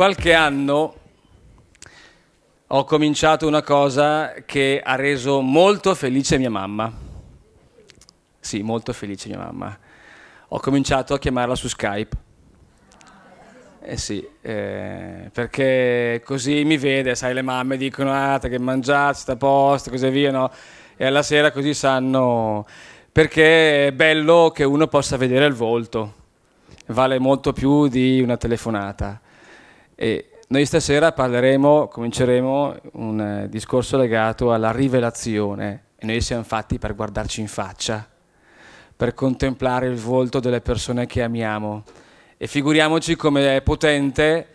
qualche anno ho cominciato una cosa che ha reso molto felice mia mamma. Sì, molto felice mia mamma. Ho cominciato a chiamarla su Skype. Eh sì, eh, perché così mi vede, sai, le mamme dicono ah, te che mangiate, sta a posto, così via, no? E alla sera così sanno, perché è bello che uno possa vedere il volto, vale molto più di una telefonata. E noi stasera parleremo, cominceremo un eh, discorso legato alla rivelazione e noi siamo fatti per guardarci in faccia, per contemplare il volto delle persone che amiamo e figuriamoci come è potente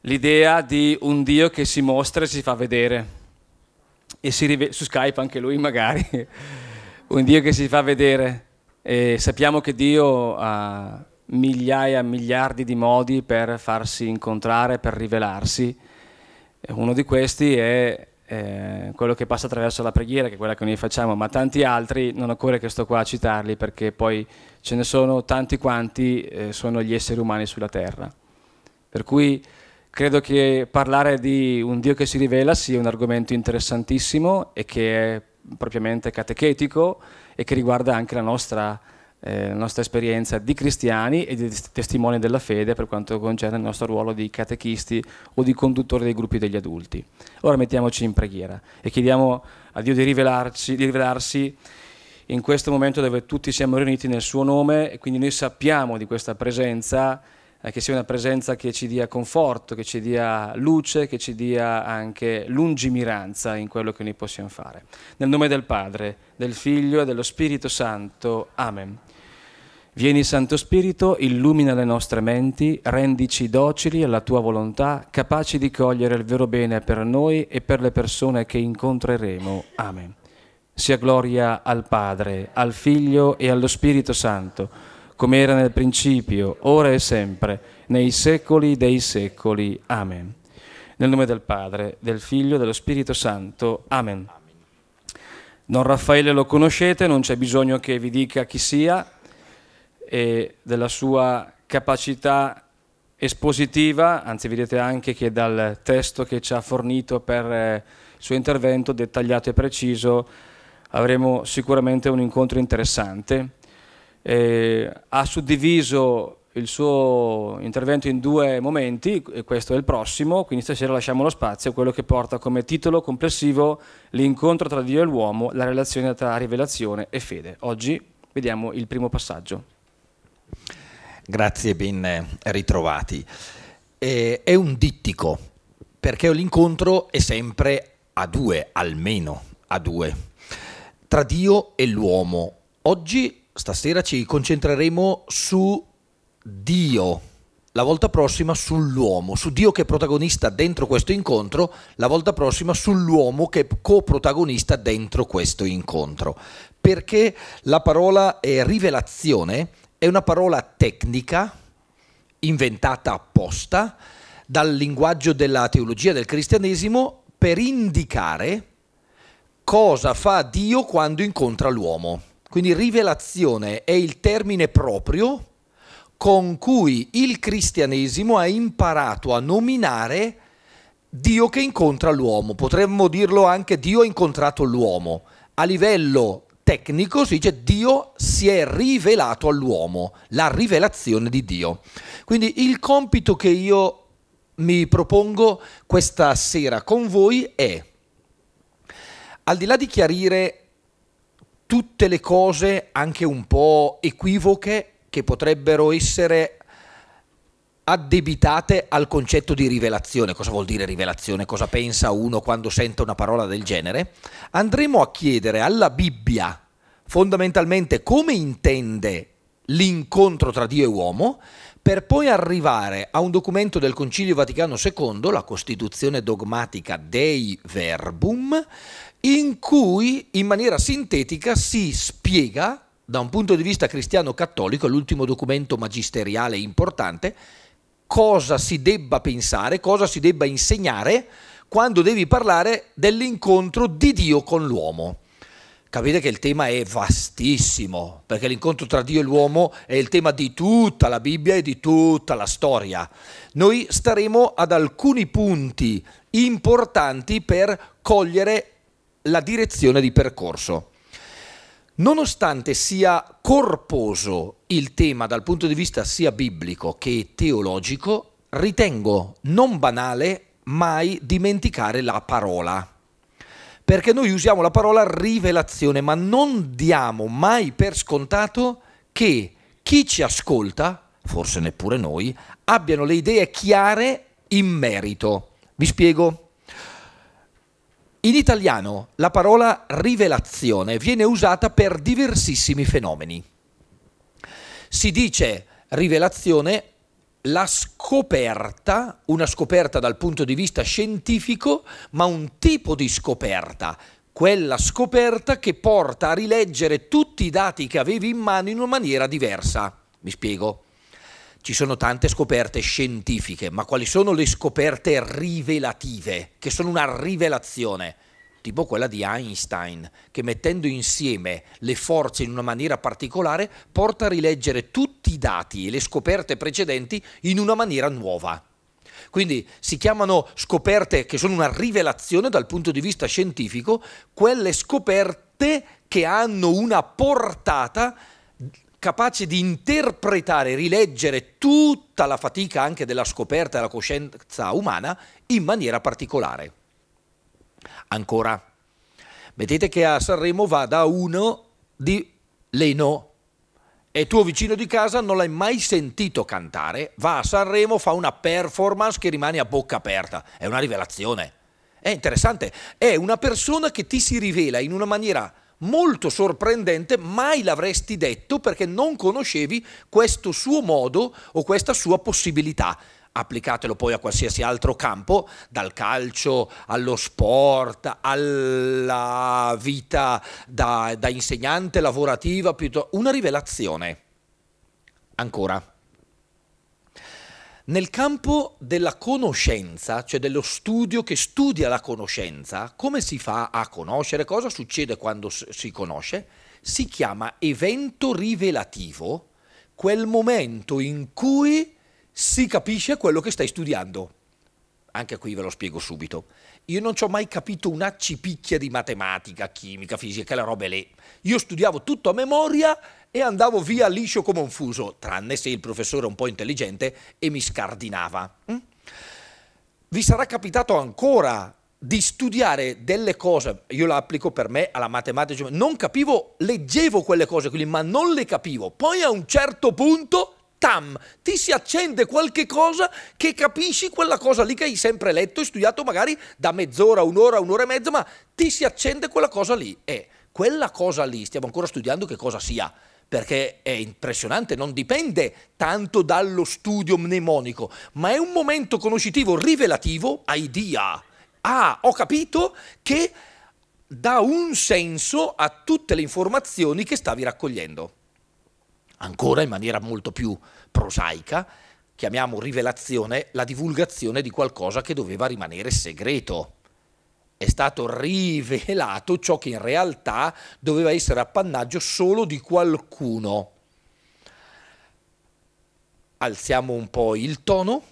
l'idea di un Dio che si mostra e si fa vedere. E si rive- su Skype anche lui magari, un Dio che si fa vedere. E sappiamo che Dio ha migliaia, miliardi di modi per farsi incontrare, per rivelarsi. Uno di questi è eh, quello che passa attraverso la preghiera, che è quella che noi facciamo, ma tanti altri, non occorre che sto qua a citarli perché poi ce ne sono tanti quanti eh, sono gli esseri umani sulla terra. Per cui credo che parlare di un Dio che si rivela sia un argomento interessantissimo e che è propriamente catechetico e che riguarda anche la nostra eh, nostra esperienza di cristiani e di testimoni della fede per quanto concerne il nostro ruolo di catechisti o di conduttori dei gruppi degli adulti. Ora mettiamoci in preghiera e chiediamo a Dio di, rivelarci, di rivelarsi in questo momento dove tutti siamo riuniti nel suo nome e quindi noi sappiamo di questa presenza eh, che sia una presenza che ci dia conforto, che ci dia luce, che ci dia anche lungimiranza in quello che noi possiamo fare. Nel nome del Padre, del Figlio e dello Spirito Santo. Amen. Vieni Santo Spirito, illumina le nostre menti, rendici docili alla tua volontà, capaci di cogliere il vero bene per noi e per le persone che incontreremo. Amen. Sia gloria al Padre, al Figlio e allo Spirito Santo come era nel principio, ora e sempre, nei secoli dei secoli. Amen. Nel nome del Padre, del Figlio e dello Spirito Santo. Amen. Don Raffaele lo conoscete, non c'è bisogno che vi dica chi sia e della sua capacità espositiva, anzi vedete anche che dal testo che ci ha fornito per eh, il suo intervento dettagliato e preciso avremo sicuramente un incontro interessante eh, ha suddiviso il suo intervento in due momenti, e questo è il prossimo, quindi stasera lasciamo lo spazio a quello che porta come titolo complessivo l'incontro tra Dio e l'uomo, la relazione tra rivelazione e fede. Oggi vediamo il primo passaggio. Grazie, ben ritrovati. Eh, è un dittico, perché l'incontro è sempre a due, almeno a due, tra Dio e l'uomo. Oggi stasera ci concentreremo su Dio, la volta prossima sull'uomo, su Dio che è protagonista dentro questo incontro, la volta prossima sull'uomo che è coprotagonista dentro questo incontro. Perché la parola eh, rivelazione è una parola tecnica, inventata apposta dal linguaggio della teologia del cristianesimo per indicare cosa fa Dio quando incontra l'uomo. Quindi rivelazione è il termine proprio con cui il cristianesimo ha imparato a nominare Dio che incontra l'uomo. Potremmo dirlo anche Dio ha incontrato l'uomo. A livello tecnico si dice Dio si è rivelato all'uomo, la rivelazione di Dio. Quindi il compito che io mi propongo questa sera con voi è, al di là di chiarire tutte le cose anche un po' equivoche che potrebbero essere addebitate al concetto di rivelazione. Cosa vuol dire rivelazione? Cosa pensa uno quando sente una parola del genere? Andremo a chiedere alla Bibbia fondamentalmente come intende l'incontro tra Dio e uomo per poi arrivare a un documento del Concilio Vaticano II, la Costituzione dogmatica dei Verbum, in cui in maniera sintetica si spiega, da un punto di vista cristiano-cattolico, l'ultimo documento magisteriale importante, cosa si debba pensare, cosa si debba insegnare quando devi parlare dell'incontro di Dio con l'uomo. Capite che il tema è vastissimo, perché l'incontro tra Dio e l'uomo è il tema di tutta la Bibbia e di tutta la storia. Noi staremo ad alcuni punti importanti per cogliere la direzione di percorso. Nonostante sia corposo il tema dal punto di vista sia biblico che teologico, ritengo non banale mai dimenticare la parola. Perché noi usiamo la parola rivelazione, ma non diamo mai per scontato che chi ci ascolta, forse neppure noi, abbiano le idee chiare in merito. Vi spiego. In italiano la parola rivelazione viene usata per diversissimi fenomeni. Si dice rivelazione la scoperta, una scoperta dal punto di vista scientifico, ma un tipo di scoperta, quella scoperta che porta a rileggere tutti i dati che avevi in mano in una maniera diversa. Mi spiego ci sono tante scoperte scientifiche, ma quali sono le scoperte rivelative, che sono una rivelazione? tipo quella di Einstein, che mettendo insieme le forze in una maniera particolare porta a rileggere tutti i dati e le scoperte precedenti in una maniera nuova. Quindi si chiamano scoperte che sono una rivelazione dal punto di vista scientifico, quelle scoperte che hanno una portata capace di interpretare, rileggere tutta la fatica anche della scoperta della coscienza umana in maniera particolare. Ancora, mettete che a Sanremo vada uno di Leno e tuo vicino di casa non l'hai mai sentito cantare, va a Sanremo, fa una performance che rimane a bocca aperta, è una rivelazione. È interessante, è una persona che ti si rivela in una maniera molto sorprendente, mai l'avresti detto perché non conoscevi questo suo modo o questa sua possibilità. Applicatelo poi a qualsiasi altro campo, dal calcio allo sport, alla vita da, da insegnante lavorativa, una rivelazione. Ancora. Nel campo della conoscenza, cioè dello studio che studia la conoscenza, come si fa a conoscere? Cosa succede quando si conosce? Si chiama evento rivelativo quel momento in cui si capisce quello che stai studiando. Anche qui ve lo spiego subito io non ci ho mai capito una cipicchia di matematica, chimica, fisica, che la roba è lì. Io studiavo tutto a memoria e andavo via liscio come un fuso, tranne se il professore è un po' intelligente e mi scardinava. Mm? Vi sarà capitato ancora di studiare delle cose, io la applico per me alla matematica, cioè non capivo, leggevo quelle cose, quindi, ma non le capivo. Poi a un certo punto tam, ti si accende qualche cosa che capisci quella cosa lì che hai sempre letto e studiato magari da mezz'ora, un'ora, un'ora e mezza, ma ti si accende quella cosa lì. E quella cosa lì, stiamo ancora studiando che cosa sia, perché è impressionante, non dipende tanto dallo studio mnemonico, ma è un momento conoscitivo rivelativo, idea. Ah, ho capito che dà un senso a tutte le informazioni che stavi raccogliendo ancora in maniera molto più prosaica, chiamiamo rivelazione la divulgazione di qualcosa che doveva rimanere segreto. È stato rivelato ciò che in realtà doveva essere appannaggio solo di qualcuno. Alziamo un po' il tono,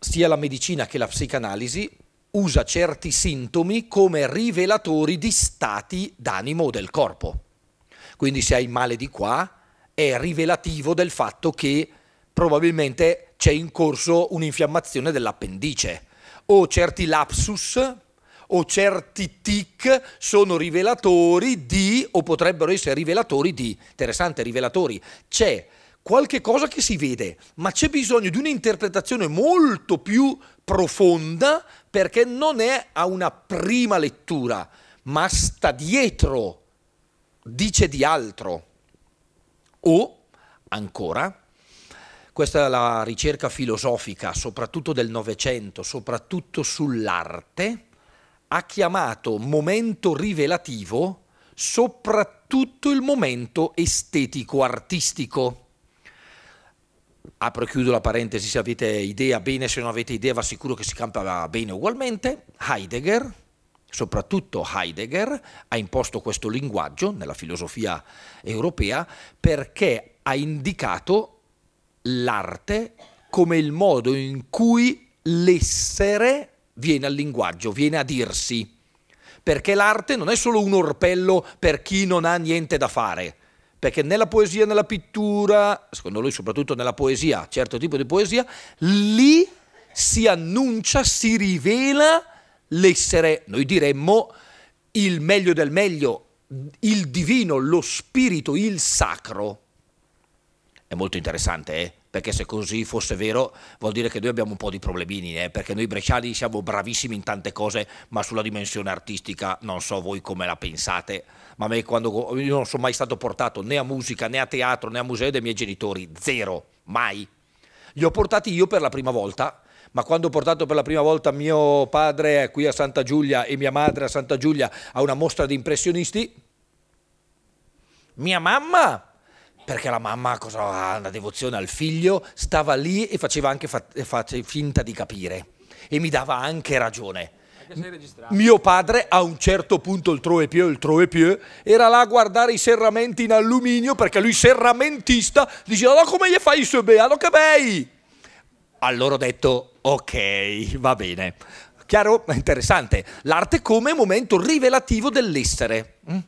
sia la medicina che la psicanalisi usa certi sintomi come rivelatori di stati d'animo o del corpo. Quindi se hai male di qua, è rivelativo del fatto che probabilmente c'è in corso un'infiammazione dell'appendice o certi lapsus o certi tic sono rivelatori di o potrebbero essere rivelatori di interessante rivelatori c'è qualche cosa che si vede, ma c'è bisogno di un'interpretazione molto più profonda perché non è a una prima lettura, ma sta dietro, dice di altro. O, ancora, questa è la ricerca filosofica, soprattutto del Novecento, soprattutto sull'arte, ha chiamato momento rivelativo soprattutto il momento estetico-artistico. Apro e chiudo la parentesi se avete idea bene, se non avete idea va sicuro che si campa bene ugualmente. Heidegger, Soprattutto Heidegger ha imposto questo linguaggio nella filosofia europea perché ha indicato l'arte come il modo in cui l'essere viene al linguaggio, viene a dirsi. Perché l'arte non è solo un orpello per chi non ha niente da fare, perché nella poesia, nella pittura, secondo lui soprattutto nella poesia, certo tipo di poesia, lì si annuncia, si rivela l'essere, noi diremmo, il meglio del meglio, il divino, lo spirito, il sacro. È molto interessante, eh? perché se così fosse vero vuol dire che noi abbiamo un po' di problemini, eh? perché noi bresciani siamo bravissimi in tante cose, ma sulla dimensione artistica non so voi come la pensate, ma a me quando, io non sono mai stato portato né a musica, né a teatro, né a museo dei miei genitori, zero, mai. Li ho portati io per la prima volta ma quando ho portato per la prima volta mio padre qui a Santa Giulia e mia madre a Santa Giulia a una mostra di impressionisti, mia mamma perché la mamma cosa ha una devozione al figlio, stava lì e faceva anche fa fa finta di capire e mi dava anche ragione. Mio padre a un certo punto il Troepieu, il Troepieu, era là a guardare i serramenti in alluminio perché lui serramentista diceva ma come gli fai i suoi beano che bei. Allora ho detto Ok, va bene. Chiaro? Interessante. L'arte come momento rivelativo dell'essere. Mm?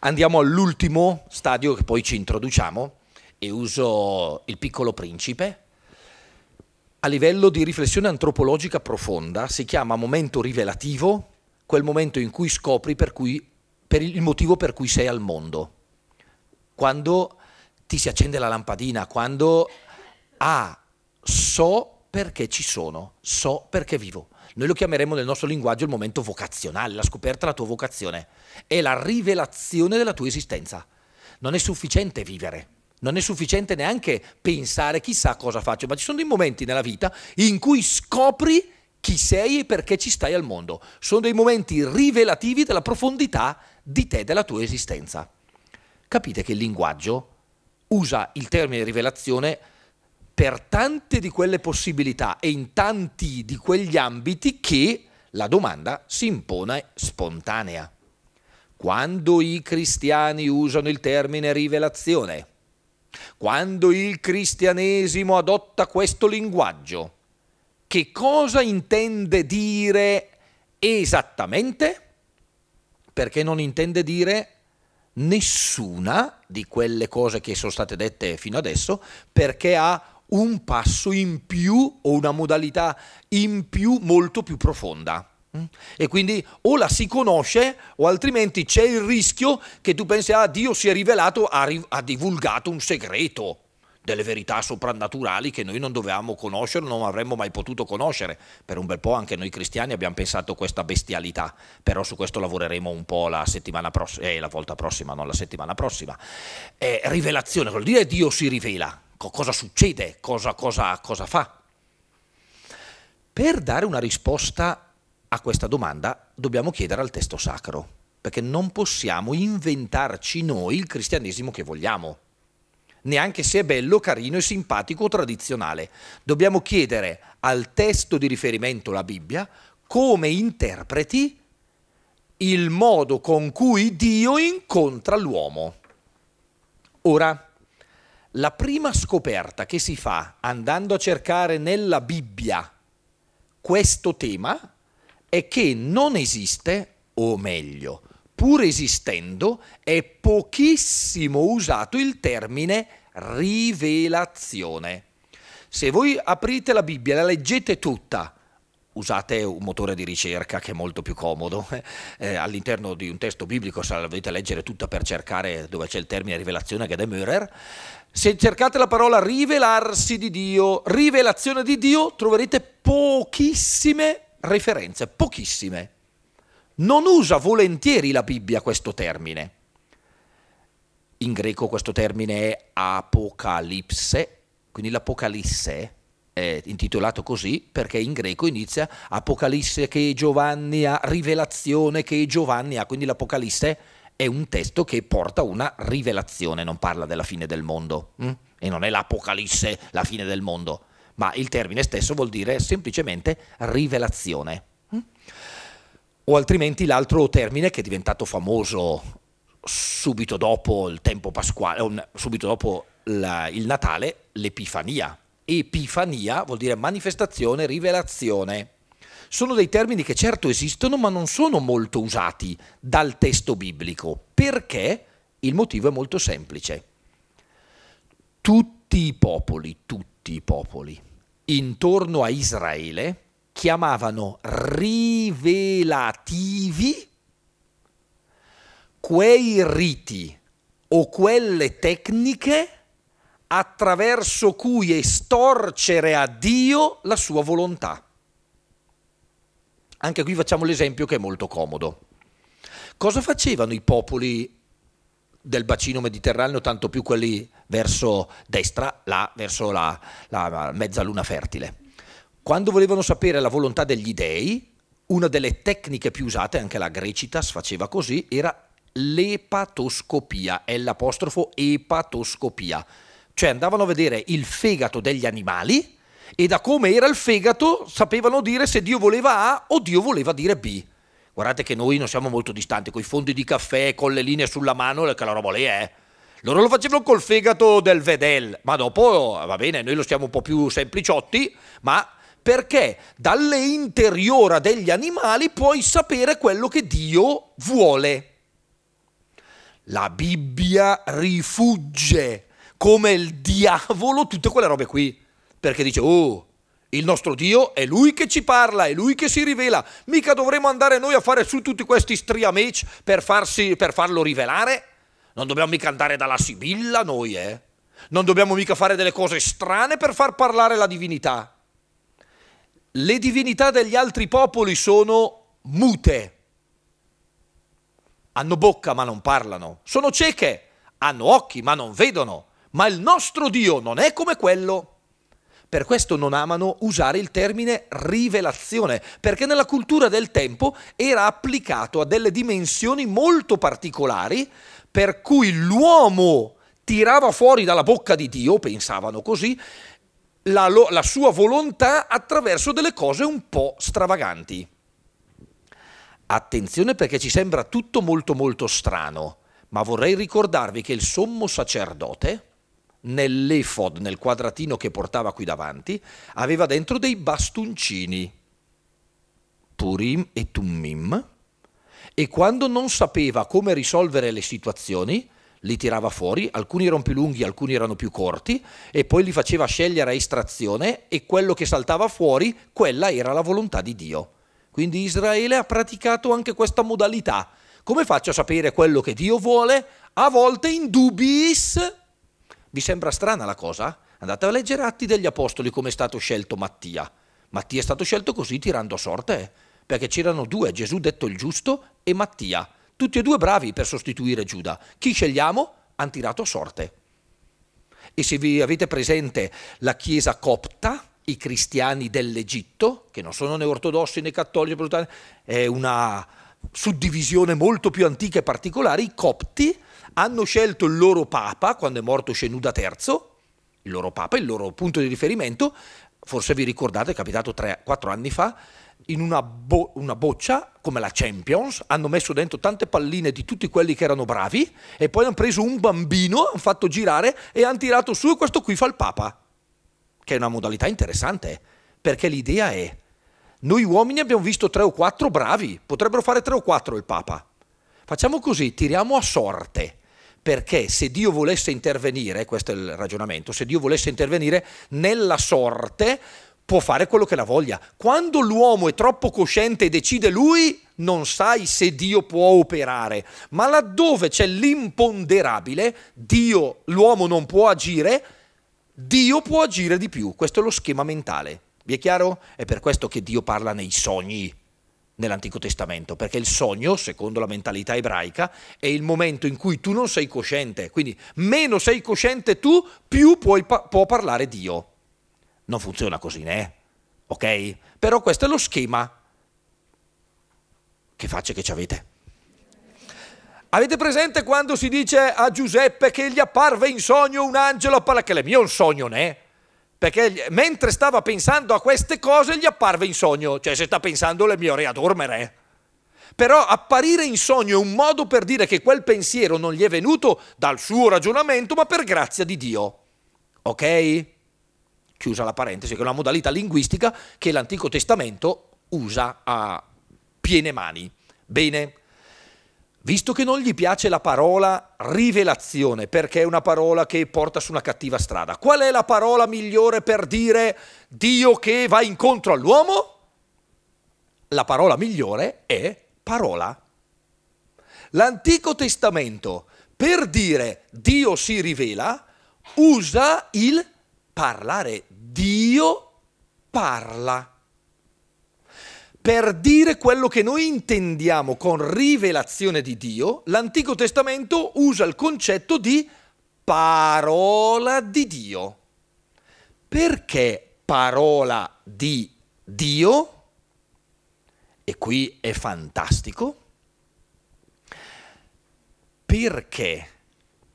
Andiamo all'ultimo stadio che poi ci introduciamo e uso il piccolo principe. A livello di riflessione antropologica profonda si chiama momento rivelativo quel momento in cui scopri per cui, per il motivo per cui sei al mondo. Quando ti si accende la lampadina, quando ah, so perché ci sono, so perché vivo. Noi lo chiameremo nel nostro linguaggio il momento vocazionale, la scoperta della tua vocazione, è la rivelazione della tua esistenza. Non è sufficiente vivere, non è sufficiente neanche pensare chissà cosa faccio, ma ci sono dei momenti nella vita in cui scopri chi sei e perché ci stai al mondo. Sono dei momenti rivelativi della profondità di te, della tua esistenza. Capite che il linguaggio usa il termine rivelazione per tante di quelle possibilità e in tanti di quegli ambiti che la domanda si impone spontanea. Quando i cristiani usano il termine rivelazione, quando il cristianesimo adotta questo linguaggio, che cosa intende dire esattamente? Perché non intende dire nessuna di quelle cose che sono state dette fino adesso, perché ha un passo in più o una modalità in più molto più profonda. Mm? E quindi o la si conosce o altrimenti c'è il rischio che tu pensi, ah Dio si è rivelato, ha, ha divulgato un segreto, delle verità soprannaturali che noi non dovevamo conoscere, non avremmo mai potuto conoscere. Per un bel po' anche noi cristiani abbiamo pensato questa bestialità, però su questo lavoreremo un po' la settimana prossima, eh, la volta prossima, non la settimana prossima. Eh, rivelazione, vuol dire Dio si rivela, co ecco, cosa succede, cosa, cosa, cosa fa. Per dare una risposta a questa domanda dobbiamo chiedere al testo sacro, perché non possiamo inventarci noi il cristianesimo che vogliamo, neanche se è bello, carino e simpatico o tradizionale. Dobbiamo chiedere al testo di riferimento, la Bibbia, come interpreti il modo con cui Dio incontra l'uomo. Ora, la prima scoperta che si fa andando a cercare nella Bibbia questo tema è che non esiste, o meglio, pur esistendo, è pochissimo usato il termine rivelazione. Se voi aprite la Bibbia, la leggete tutta, usate un motore di ricerca che è molto più comodo. Eh, eh all'interno di un testo biblico se la dovete leggere tutta per cercare dove c'è il termine rivelazione che se cercate la parola rivelarsi di Dio, rivelazione di Dio, troverete pochissime referenze, pochissime. Non usa volentieri la Bibbia questo termine. In greco questo termine è apocalipse, quindi l'apocalisse è intitolato così perché in greco inizia apocalisse che Giovanni ha, rivelazione che Giovanni ha, quindi l'apocalisse è è un testo che porta una rivelazione, non parla della fine del mondo. Mh? Mm? E non è l'Apocalisse, la fine del mondo, ma il termine stesso vuol dire semplicemente rivelazione. Mh? Mm? O altrimenti l'altro termine che è diventato famoso subito dopo il tempo pasquale, subito dopo la, il Natale, l'Epifania. Epifania vuol dire manifestazione, rivelazione sono dei termini che certo esistono ma non sono molto usati dal testo biblico. Perché? Il motivo è molto semplice. Tutti i popoli, tutti i popoli intorno a Israele chiamavano rivelativi quei riti o quelle tecniche attraverso cui estorcere a Dio la sua volontà. Anche qui facciamo l'esempio che è molto comodo. Cosa facevano i popoli del bacino mediterraneo, tanto più quelli verso destra, là, verso la, la mezzaluna fertile? Quando volevano sapere la volontà degli dei, una delle tecniche più usate, anche la Grecitas faceva così, era l'epatoscopia, è l'apostrofo epatoscopia, cioè andavano a vedere il fegato degli animali e da come era il fegato sapevano dire se Dio voleva A o Dio voleva dire B. Guardate che noi non siamo molto distanti, con i fondi di caffè, con le linee sulla mano, che la roba lì è. Loro lo facevano col fegato del Vedel, ma dopo, va bene, noi lo siamo un po' più sempliciotti, ma perché dalle interiora degli animali puoi sapere quello che Dio vuole. La Bibbia rifugge come il diavolo tutte quelle robe qui perché dice, oh, il nostro Dio è Lui che ci parla, è Lui che si rivela, mica dovremmo andare noi a fare su tutti questi striameci per, farsi, per farlo rivelare? Non dobbiamo mica andare dalla Sibilla noi, eh? Non dobbiamo mica fare delle cose strane per far parlare la divinità. Le divinità degli altri popoli sono mute. Hanno bocca ma non parlano. Sono cieche, hanno occhi ma non vedono. Ma il nostro Dio non è come quello. Per questo non amano usare il termine rivelazione, perché nella cultura del tempo era applicato a delle dimensioni molto particolari per cui l'uomo tirava fuori dalla bocca di Dio, pensavano così, la, lo, la, sua volontà attraverso delle cose un po' stravaganti. Attenzione perché ci sembra tutto molto molto strano, ma vorrei ricordarvi che il sommo sacerdote nell'efod, nel quadratino che portava qui davanti, aveva dentro dei bastoncini, Purim e Tummim, e quando non sapeva come risolvere le situazioni, li tirava fuori, alcuni erano più lunghi, alcuni erano più corti, e poi li faceva scegliere a estrazione e quello che saltava fuori, quella era la volontà di Dio. Quindi Israele ha praticato anche questa modalità. Come faccio a sapere quello che Dio vuole? A volte in dubis vi sembra strana la cosa? Andate a leggere Atti degli Apostoli come è stato scelto Mattia. Mattia è stato scelto così tirando a sorte, eh? perché c'erano due, Gesù detto il giusto e Mattia, tutti e due bravi per sostituire Giuda. Chi scegliamo? Hanno tirato a sorte. E se vi avete presente la Chiesa copta, i cristiani dell'Egitto, che non sono né ortodossi né cattolici, è una suddivisione molto più antica e particolare, i copti hanno scelto il loro papa quando è morto Scenuda III, il loro papa, il loro punto di riferimento, forse vi ricordate, è capitato 3-4 anni fa, in una, bo- una, boccia come la Champions, hanno messo dentro tante palline di tutti quelli che erano bravi e poi hanno preso un bambino, hanno fatto girare e hanno tirato su e questo qui fa il papa, che è una modalità interessante, perché l'idea è, noi uomini abbiamo visto 3 o 4 bravi, potrebbero fare 3 o 4 il papa. Facciamo così, tiriamo a sorte perché se Dio volesse intervenire, questo è il ragionamento, se Dio volesse intervenire nella sorte può fare quello che la voglia. Quando l'uomo è troppo cosciente e decide lui, non sai se Dio può operare, ma laddove c'è l'imponderabile, Dio, l'uomo non può agire, Dio può agire di più. Questo è lo schema mentale. Vi è chiaro? È per questo che Dio parla nei sogni nell'Antico Testamento, perché il sogno, secondo la mentalità ebraica, è il momento in cui tu non sei cosciente, quindi meno sei cosciente tu, più puoi, può parlare Dio. Non funziona così, né? Ok? Però questo è lo schema. Che facce che ci avete? Avete presente quando si dice a Giuseppe che gli apparve in sogno un angelo? a parlare? che le mio un sogno, né? perché mentre stava pensando a queste cose gli apparve in sogno, cioè se sta pensando le mie ore a dormire. Eh. Però apparire in sogno è un modo per dire che quel pensiero non gli è venuto dal suo ragionamento, ma per grazia di Dio. Ok? Chiusa la parentesi, che è una modalità linguistica che l'Antico Testamento usa a piene mani. Bene, Visto che non gli piace la parola rivelazione, perché è una parola che porta su una cattiva strada, qual è la parola migliore per dire Dio che va incontro all'uomo? La parola migliore è parola. L'Antico Testamento, per dire Dio si rivela, usa il parlare. Dio parla per dire quello che noi intendiamo con rivelazione di Dio, l'Antico Testamento usa il concetto di parola di Dio. Perché parola di Dio? E qui è fantastico. Perché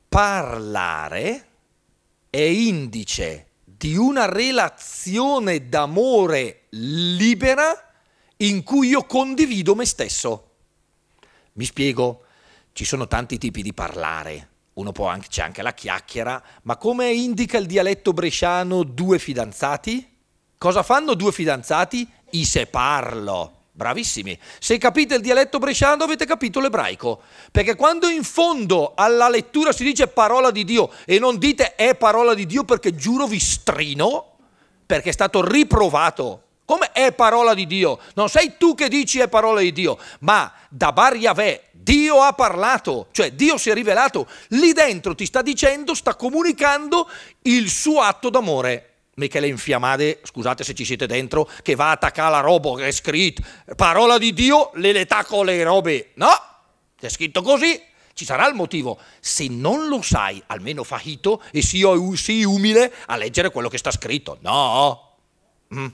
parlare è indice di una relazione d'amore libera in cui io condivido me stesso. Mi spiego, ci sono tanti tipi di parlare, uno può anche, c'è anche la chiacchiera, ma come indica il dialetto bresciano due fidanzati? Cosa fanno due fidanzati? I se parlo. Bravissimi. Se capite il dialetto bresciano avete capito l'ebraico. Perché quando in fondo alla lettura si dice parola di Dio e non dite è parola di Dio perché giuro vi strino, perché è stato riprovato come è parola di Dio? Non sei tu che dici è parola di Dio, ma da Bar Yahweh Dio ha parlato, cioè Dio si è rivelato. Lì dentro ti sta dicendo, sta comunicando il suo atto d'amore. Michele Infiamade, scusate se ci siete dentro, che va a attaccare la roba che è scritta, Parola di Dio, le le tacco le robe. No, è scritto così, ci sarà il motivo. Se non lo sai, almeno fa hito e sii, sii umile a leggere quello che sta scritto. No. Mm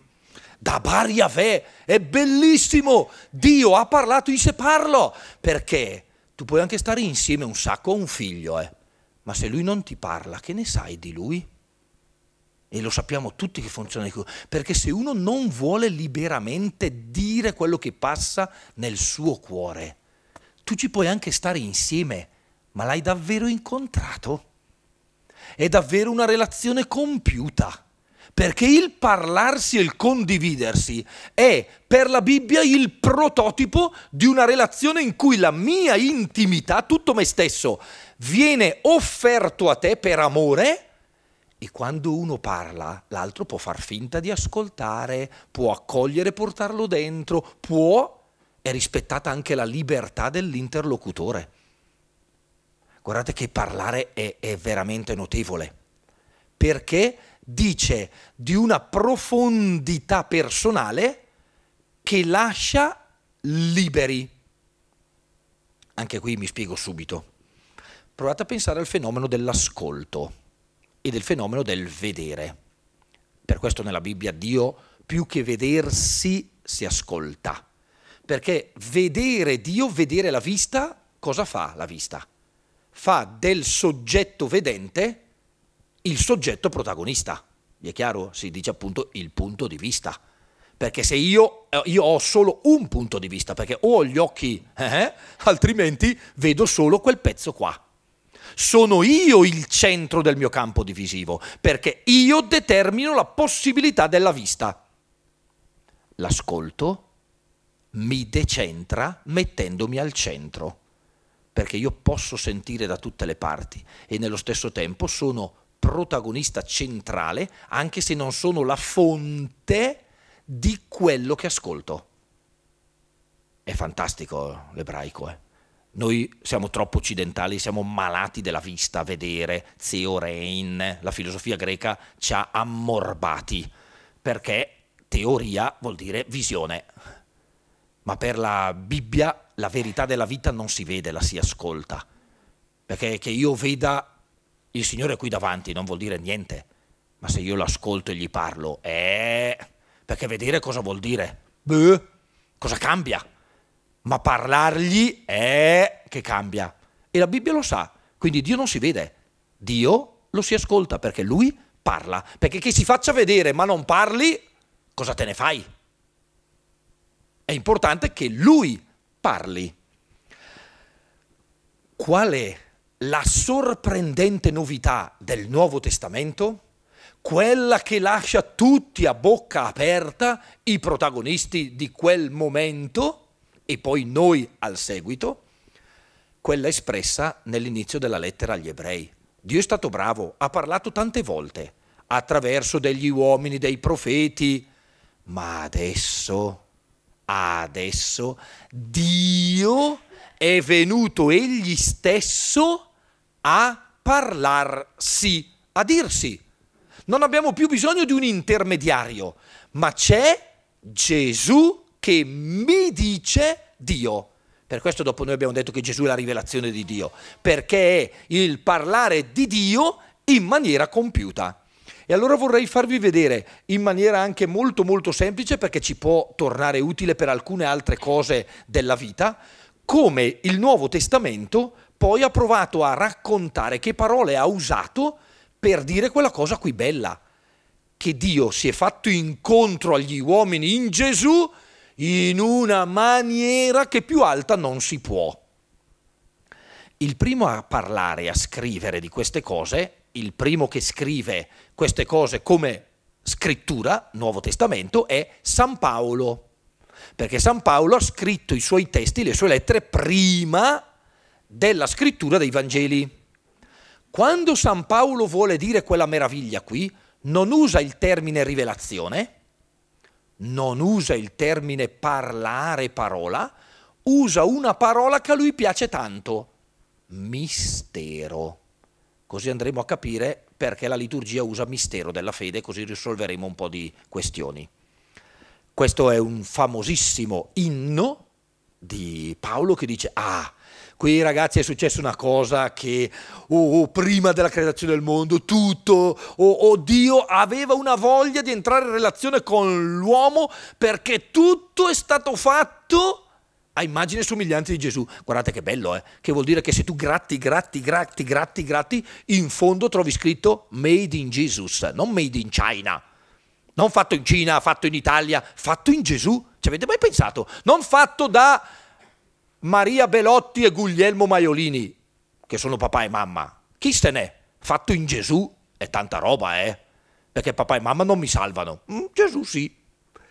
da Bar Yahweh, è bellissimo, Dio ha parlato in se parlo, perché tu puoi anche stare insieme un sacco a un figlio, eh? ma se lui non ti parla, che ne sai di lui? E lo sappiamo tutti che funziona così, perché se uno non vuole liberamente dire quello che passa nel suo cuore, tu ci puoi anche stare insieme, ma l'hai davvero incontrato? È davvero una relazione compiuta? perché il parlarsi e il condividersi è per la Bibbia il prototipo di una relazione in cui la mia intimità, tutto me stesso, viene offerto a te per amore e quando uno parla, l'altro può far finta di ascoltare, può accogliere, e portarlo dentro, può, è rispettata anche la libertà dell'interlocutore. Guardate che parlare è, è veramente notevole, perché dice di una profondità personale che lascia liberi. Anche qui mi spiego subito. Provate a pensare al fenomeno dell'ascolto e del fenomeno del vedere. Per questo nella Bibbia Dio più che vedersi si ascolta. Perché vedere Dio, vedere la vista, cosa fa la vista? Fa del soggetto vedente il soggetto protagonista. Vi è chiaro? Si dice appunto il punto di vista. Perché se io, eh, io ho solo un punto di vista, perché o ho gli occhi, eh, eh, altrimenti vedo solo quel pezzo qua. Sono io il centro del mio campo divisivo, perché io determino la possibilità della vista. L'ascolto mi decentra mettendomi al centro, perché io posso sentire da tutte le parti e nello stesso tempo sono protagonista centrale, anche se non sono la fonte di quello che ascolto. È fantastico l'ebraico, eh? Noi siamo troppo occidentali, siamo malati della vista, vedere, Theorein, la filosofia greca ci ha ammorbati, perché teoria vuol dire visione, ma per la Bibbia la verità della vita non si vede, la si ascolta, perché che io veda il Signore è qui davanti, non vuol dire niente, ma se io l'ascolto e gli parlo, eh, perché vedere cosa vuol dire? Beh, cosa cambia? Ma parlargli è che cambia. E la Bibbia lo sa, quindi Dio non si vede, Dio lo si ascolta perché lui parla, perché che si faccia vedere ma non parli, cosa te ne fai? È importante che lui parli. Qual è la sorprendente novità del Nuovo Testamento, quella che lascia tutti a bocca aperta i protagonisti di quel momento e poi noi al seguito, quella espressa nell'inizio della lettera agli ebrei. Dio è stato bravo, ha parlato tante volte attraverso degli uomini, dei profeti, ma adesso, adesso Dio è venuto egli stesso a parlarsi, a dirsi. Non abbiamo più bisogno di un intermediario, ma c'è Gesù che mi dice Dio. Per questo dopo noi abbiamo detto che Gesù è la rivelazione di Dio, perché è il parlare di Dio in maniera compiuta. E allora vorrei farvi vedere in maniera anche molto molto semplice perché ci può tornare utile per alcune altre cose della vita, come il Nuovo Testamento poi ha provato a raccontare che parole ha usato per dire quella cosa qui bella, che Dio si è fatto incontro agli uomini in Gesù in una maniera che più alta non si può. Il primo a parlare, a scrivere di queste cose, il primo che scrive queste cose come scrittura, Nuovo Testamento, è San Paolo perché San Paolo ha scritto i suoi testi, le sue lettere, prima della scrittura dei Vangeli. Quando San Paolo vuole dire quella meraviglia qui, non usa il termine rivelazione, non usa il termine parlare parola, usa una parola che a lui piace tanto, mistero. Così andremo a capire perché la liturgia usa mistero della fede, così risolveremo un po' di questioni. Questo è un famosissimo inno di Paolo che dice, ah, qui ragazzi è successa una cosa che oh, oh, prima della creazione del mondo tutto, oh, oh, Dio aveva una voglia di entrare in relazione con l'uomo perché tutto è stato fatto a immagine e somiglianza di Gesù. Guardate che bello, eh? che vuol dire che se tu gratti, gratti, gratti, gratti, gratti, in fondo trovi scritto Made in Jesus, non Made in China non fatto in Cina, fatto in Italia, fatto in Gesù. Ci avete mai pensato? Non fatto da Maria Belotti e Guglielmo Maiolini, che sono papà e mamma. Chi se n'è? Fatto in Gesù è tanta roba, eh? Perché papà e mamma non mi salvano. Mm, Gesù sì.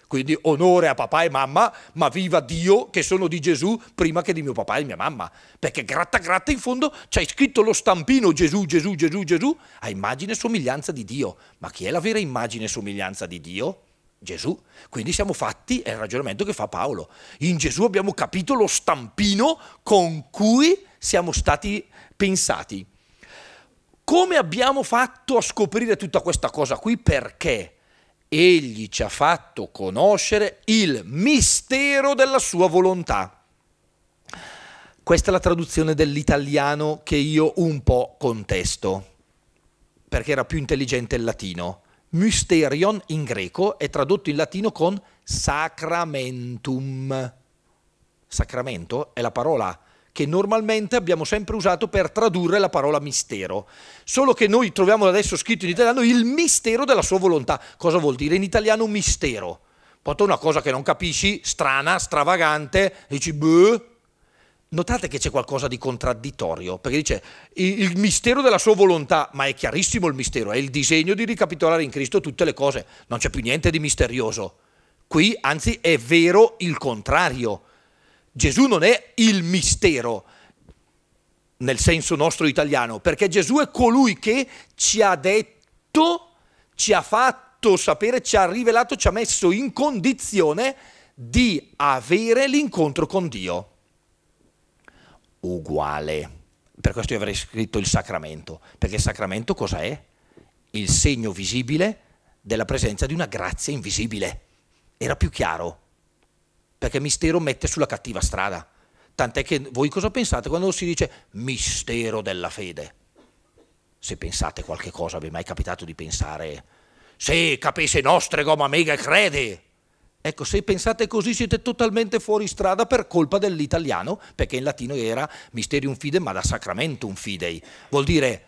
Quindi onore a papà e mamma, ma viva Dio che sono di Gesù prima che di mio papà e mia mamma. Perché gratta gratta in fondo c'è scritto lo stampino Gesù, Gesù, Gesù, Gesù, a immagine e somiglianza di Dio. Ma chi è la vera immagine e somiglianza di Dio? Gesù. Quindi siamo fatti, è il ragionamento che fa Paolo. In Gesù abbiamo capito lo stampino con cui siamo stati pensati. Come abbiamo fatto a scoprire tutta questa cosa qui? Perché? egli ci ha fatto conoscere il mistero della sua volontà. Questa è la traduzione dell'italiano che io un po' contesto, perché era più intelligente il latino. Mysterion in greco è tradotto in latino con sacramentum. Sacramento è la parola che normalmente abbiamo sempre usato per tradurre la parola mistero. Solo che noi troviamo adesso scritto in italiano il mistero della sua volontà. Cosa vuol dire in italiano mistero? Poi una cosa che non capisci, strana, stravagante, dici beh, Notate che c'è qualcosa di contraddittorio, perché dice il mistero della sua volontà, ma è chiarissimo il mistero, è il disegno di ricapitolare in Cristo tutte le cose, non c'è più niente di misterioso. Qui anzi è vero il contrario. Gesù non è il mistero nel senso nostro italiano, perché Gesù è colui che ci ha detto, ci ha fatto sapere, ci ha rivelato, ci ha messo in condizione di avere l'incontro con Dio. Uguale. Per questo io avrei scritto il sacramento, perché il sacramento cosa è? Il segno visibile della presenza di una grazia invisibile. Era più chiaro perché mistero mette sulla cattiva strada. Tant'è che voi cosa pensate quando si dice mistero della fede? Se pensate qualche cosa, vi è mai capitato di pensare se capisse nostre goma mega crede? Ecco, se pensate così siete totalmente fuori strada per colpa dell'italiano, perché in latino era mysterium fidei ma da sacramentum fidei. Vuol dire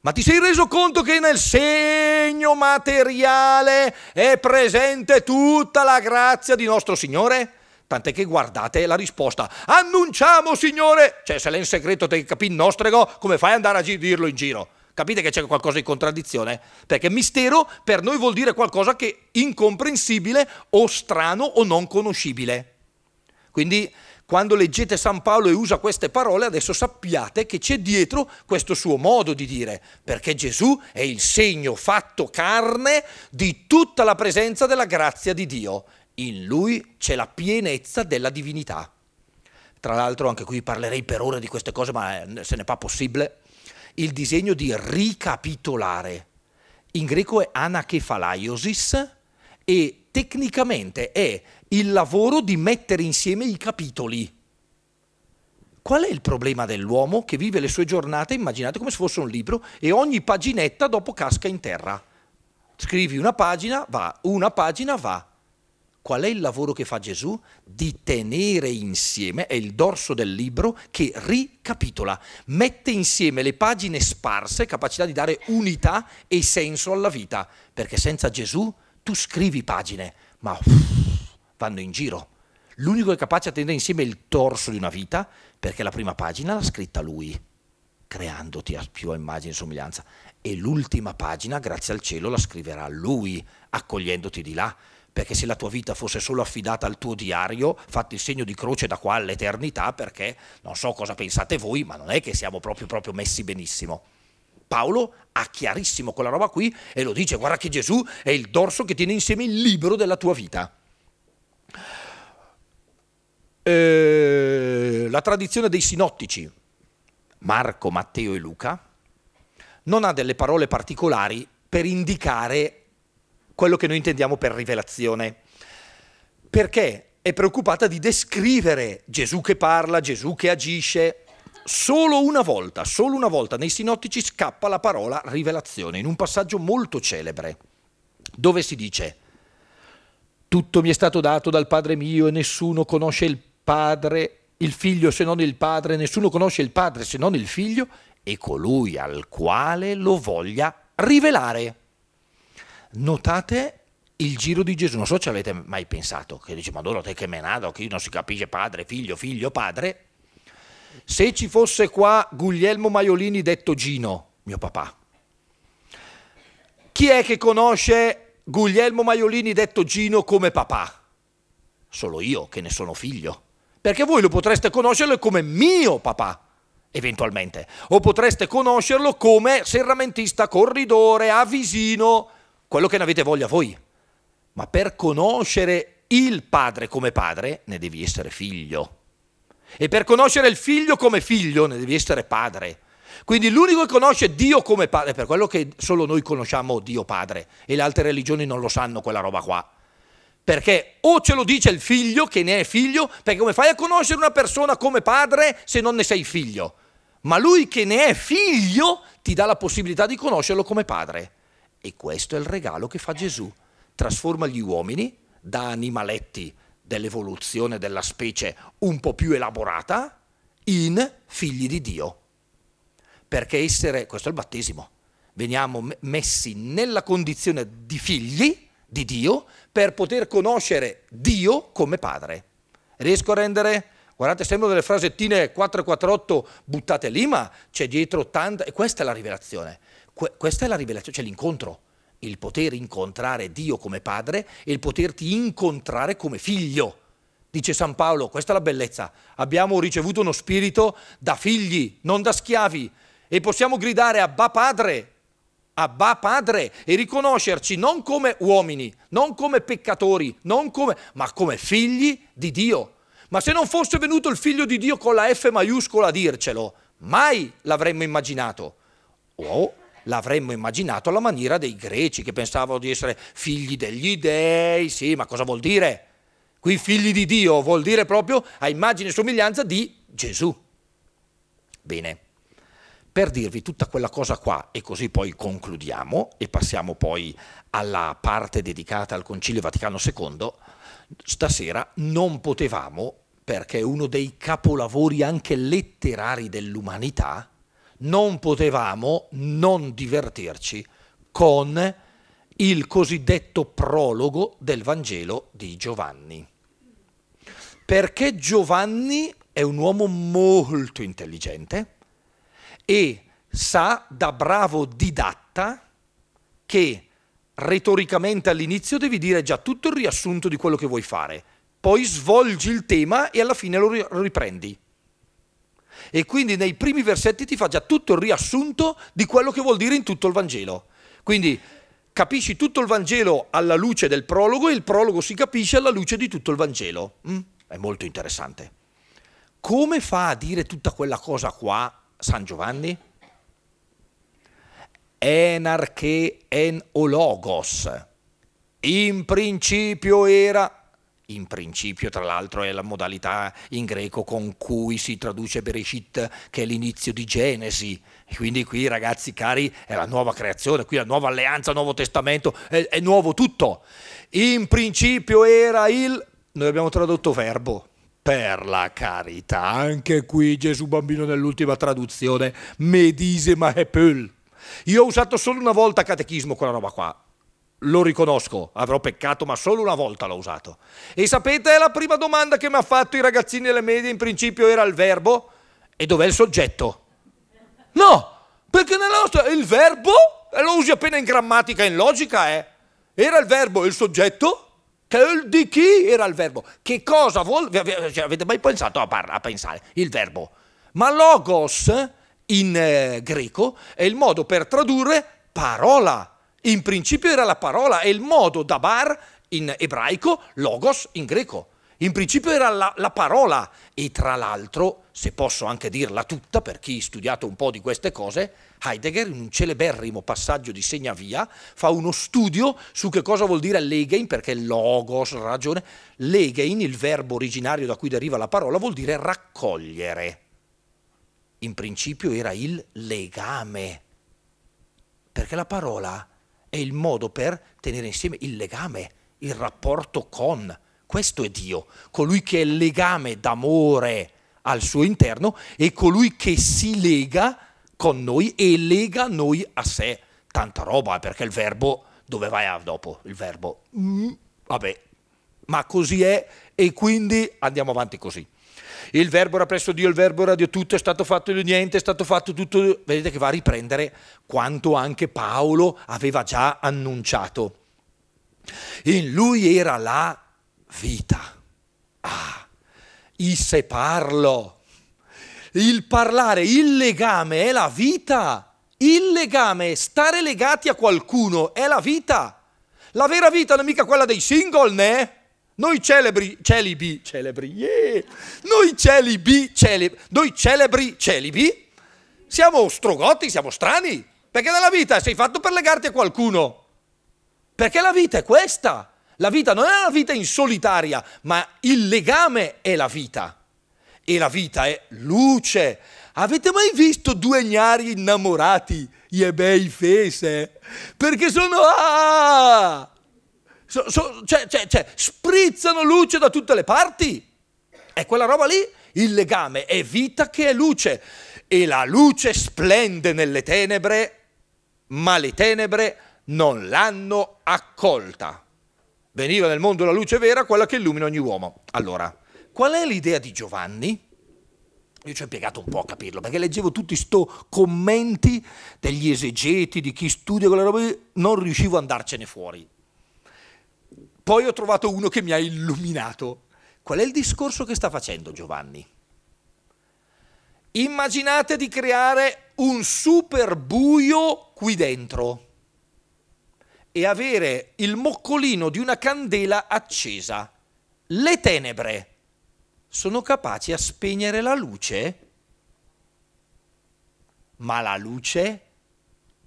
ma ti sei reso conto che nel segno materiale è presente tutta la grazia di nostro Signore? Tant'è che guardate la risposta. Annunciamo, Signore! Cioè, se l'è in segreto te capì il nostrego, come fai ad andare a dirlo in giro? Capite che c'è qualcosa di contraddizione? Perché mistero per noi vuol dire qualcosa che è incomprensibile o strano o non conoscibile. Quindi quando leggete San Paolo e usa queste parole, adesso sappiate che c'è dietro questo suo modo di dire, perché Gesù è il segno fatto carne di tutta la presenza della grazia di Dio. In lui c'è la pienezza della divinità. Tra l'altro anche qui parlerei per ore di queste cose, ma eh, se ne fa possibile. Il disegno di ricapitolare. In greco è anachefalaiosis e tecnicamente è il lavoro di mettere insieme i capitoli. Qual è il problema dell'uomo che vive le sue giornate, immaginate come se fosse un libro, e ogni paginetta dopo casca in terra? Scrivi una pagina, va, una pagina, va. Qual è il lavoro che fa Gesù? Di tenere insieme, è il dorso del libro che ricapitola, mette insieme le pagine sparse, capacità di dare unità e senso alla vita, perché senza Gesù tu scrivi pagine, ma uff, vanno in giro. L'unico che è capace a tenere insieme il torso di una vita, perché la prima pagina l'ha scritta lui, creandoti a più immagine e somiglianza, e l'ultima pagina, grazie al cielo, la scriverà lui, accogliendoti di là perché se la tua vita fosse solo affidata al tuo diario, fatti il segno di croce da qua all'eternità, perché non so cosa pensate voi, ma non è che siamo proprio, proprio messi benissimo. Paolo ha chiarissimo quella roba qui e lo dice, guarda che Gesù è il dorso che tiene insieme il libro della tua vita. Eh, la tradizione dei sinottici, Marco, Matteo e Luca, non ha delle parole particolari per indicare quello che noi intendiamo per rivelazione. Perché è preoccupata di descrivere Gesù che parla, Gesù che agisce. Solo una volta, solo una volta nei sinottici scappa la parola rivelazione in un passaggio molto celebre, dove si dice tutto mi è stato dato dal Padre mio e nessuno conosce il Padre, il Figlio se non il Padre, nessuno conosce il Padre se non il Figlio e colui al quale lo voglia rivelare notate il giro di Gesù. Non so se avete mai pensato che dice, Madonna, te che menado, che io non si capisce padre, figlio, figlio, padre. Se ci fosse qua Guglielmo Maiolini detto Gino, mio papà, chi è che conosce Guglielmo Maiolini detto Gino come papà? Solo io che ne sono figlio. Perché voi lo potreste conoscerlo come mio papà eventualmente, o potreste conoscerlo come serramentista, corridore, avvisino, quello che ne avete voglia voi, ma per conoscere il padre come padre ne devi essere figlio. E per conoscere il figlio come figlio ne devi essere padre. Quindi l'unico che conosce Dio come padre, per quello che solo noi conosciamo Dio padre e le altre religioni non lo sanno quella roba qua. Perché o ce lo dice il figlio che ne è figlio, perché come fai a conoscere una persona come padre se non ne sei figlio? Ma lui che ne è figlio ti dà la possibilità di conoscerlo come padre. E questo è il regalo che fa Gesù. Trasforma gli uomini da animaletti dell'evoluzione della specie un po' più elaborata in figli di Dio. Perché essere, questo è il battesimo, veniamo messi nella condizione di figli di Dio per poter conoscere Dio come Padre. Riesco a rendere Guardate, sembrano delle frasettine 448 buttate lì, ma c'è dietro tanta... E questa è la rivelazione. Que questa è la rivelazione, cioè l'incontro, il poter incontrare Dio come padre e il poterti incontrare come figlio. Dice San Paolo, questa è la bellezza, abbiamo ricevuto uno spirito da figli, non da schiavi, e possiamo gridare Abba Padre, Abba Padre, e riconoscerci non come uomini, non come peccatori, non come, ma come figli di Dio. Ma se non fosse venuto il figlio di Dio con la F maiuscola a dircelo, mai l'avremmo immaginato. Oh, l'avremmo immaginato alla maniera dei greci che pensavano di essere figli degli dei, sì, ma cosa vuol dire? Qui figli di Dio vuol dire proprio a immagine e somiglianza di Gesù. Bene, per dirvi tutta quella cosa qua e così poi concludiamo e passiamo poi alla parte dedicata al Concilio Vaticano II, stasera non potevamo, perché è uno dei capolavori anche letterari dell'umanità, non potevamo non divertirci con il cosiddetto prologo del Vangelo di Giovanni. Perché Giovanni è un uomo molto intelligente e sa da bravo didatta che retoricamente all'inizio devi dire già tutto il riassunto di quello che vuoi fare, poi svolgi il tema e alla fine lo riprendi. E quindi nei primi versetti ti fa già tutto il riassunto di quello che vuol dire in tutto il Vangelo. Quindi capisci tutto il Vangelo alla luce del prologo e il prologo si capisce alla luce di tutto il Vangelo. Mm? È molto interessante. Come fa a dire tutta quella cosa qua San Giovanni? Enarche en ologos. In principio era in principio tra l'altro è la modalità in greco con cui si traduce Bereshit che è l'inizio di Genesi e quindi qui ragazzi cari è la nuova creazione, qui la nuova alleanza, nuovo testamento, è, è nuovo tutto. In principio era il, noi abbiamo tradotto verbo, per la carità, anche qui Gesù bambino nell'ultima traduzione, medisema e pul. Io ho usato solo una volta catechismo quella roba qua, lo riconosco, avrò peccato, ma solo una volta l'ho usato. E sapete, la prima domanda che mi ha fatto i ragazzini alle medie in principio era il verbo e dov'è il soggetto? No, perché nella nostra il verbo lo usi appena in grammatica in logica, eh. Era il verbo e il soggetto? Che il di chi era il verbo? Che cosa vuol... Cioè, avete mai pensato a, par- a pensare? Il verbo. Ma logos in eh, greco è il modo per tradurre parola in principio era la parola, e il modo dabar in ebraico, logos in greco. In principio era la, la parola e tra l'altro, se posso anche dirla tutta, per chi ha studiato un po' di queste cose, Heidegger in un celeberrimo passaggio di Segnavia fa uno studio su che cosa vuol dire legein, perché logos, ragione, legein, il verbo originario da cui deriva la parola, vuol dire raccogliere. In principio era il legame, perché la parola è il modo per tenere insieme il legame, il rapporto con. Questo è Dio, colui che è il legame d'amore al suo interno e colui che si lega con noi e lega noi a sé. Tanta roba, eh, perché il verbo, dove vai dopo? Il verbo, mm, vabbè, ma così è e quindi andiamo avanti così il verbo era presso Dio, il verbo era Dio, tutto è stato fatto di niente, è stato fatto tutto. Vedete che va a riprendere quanto anche Paolo aveva già annunciato. In lui era la vita. Ah, i se parlo. Il parlare, il legame è la vita. Il legame, stare legati a qualcuno è la vita. La vera vita non è mica quella dei single, né? Noi celebri, celibi, celebri, yeah. noi celibi, celebri, noi celebri, celibi, siamo strogotti, siamo strani, perché nella vita sei fatto per legarti a qualcuno, perché la vita è questa, la vita non è una vita in solitaria, ma il legame è la vita, e la vita è luce. Avete mai visto due gnari innamorati, gli ebei fese? Perché sono... Ah! so, so, cioè, cioè, cioè, sprizzano luce da tutte le parti. È quella roba lì, il legame è vita che è luce e la luce splende nelle tenebre, ma le tenebre non l'hanno accolta. Veniva nel mondo la luce vera, quella che illumina ogni uomo. Allora, qual è l'idea di Giovanni? Io ci ho impiegato un po' a capirlo, perché leggevo tutti questi commenti degli esegeti, di chi studia quella roba, non riuscivo ad andarcene fuori. Poi ho trovato uno che mi ha illuminato. Qual è il discorso che sta facendo Giovanni? Immaginate di creare un super buio qui dentro e avere il moccolino di una candela accesa. Le tenebre sono capaci a spegnere la luce? Ma la luce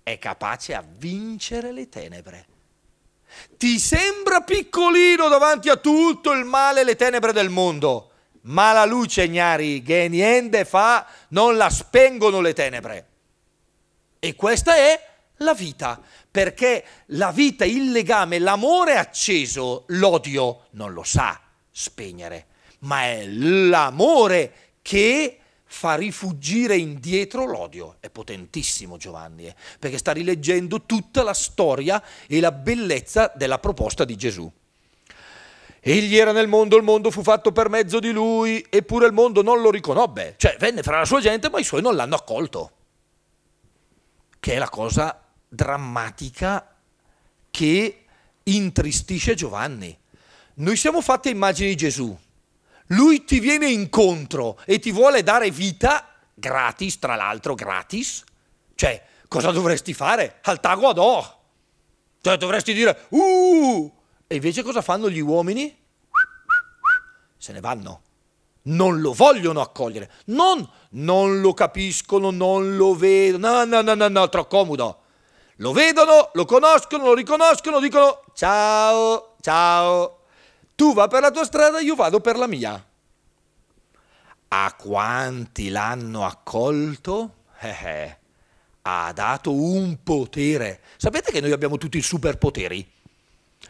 è capace a vincere le tenebre. Ti sembra piccolino davanti a tutto il male e le tenebre del mondo, ma la luce, gnari, che niente fa, non la spengono le tenebre. E questa è la vita, perché la vita, il legame, l'amore acceso, l'odio non lo sa spegnere, ma è l'amore che fa rifuggire indietro l'odio. È potentissimo Giovanni, eh, perché sta rileggendo tutta la storia e la bellezza della proposta di Gesù. Egli era nel mondo, il mondo fu fatto per mezzo di lui, eppure il mondo non lo riconobbe. Cioè, venne fra la sua gente, ma i suoi non l'hanno accolto. Che è la cosa drammatica che intristisce Giovanni. Noi siamo fatti a immagine di Gesù, lui ti viene incontro e ti vuole dare vita gratis, tra l'altro gratis. Cioè, cosa dovresti fare? Al tago ad taguadò. Cioè, dovresti dire, uh! E invece cosa fanno gli uomini? Se ne vanno. Non lo vogliono accogliere. Non, non lo capiscono, non lo vedono. No, no, no, no, no, troppo comodo. Lo vedono, lo conoscono, lo riconoscono, dicono ciao, ciao, tu vai per la tua strada, io vado per la mia. A quanti l'hanno accolto? Eh eh, ha dato un potere. Sapete che noi abbiamo tutti i superpoteri?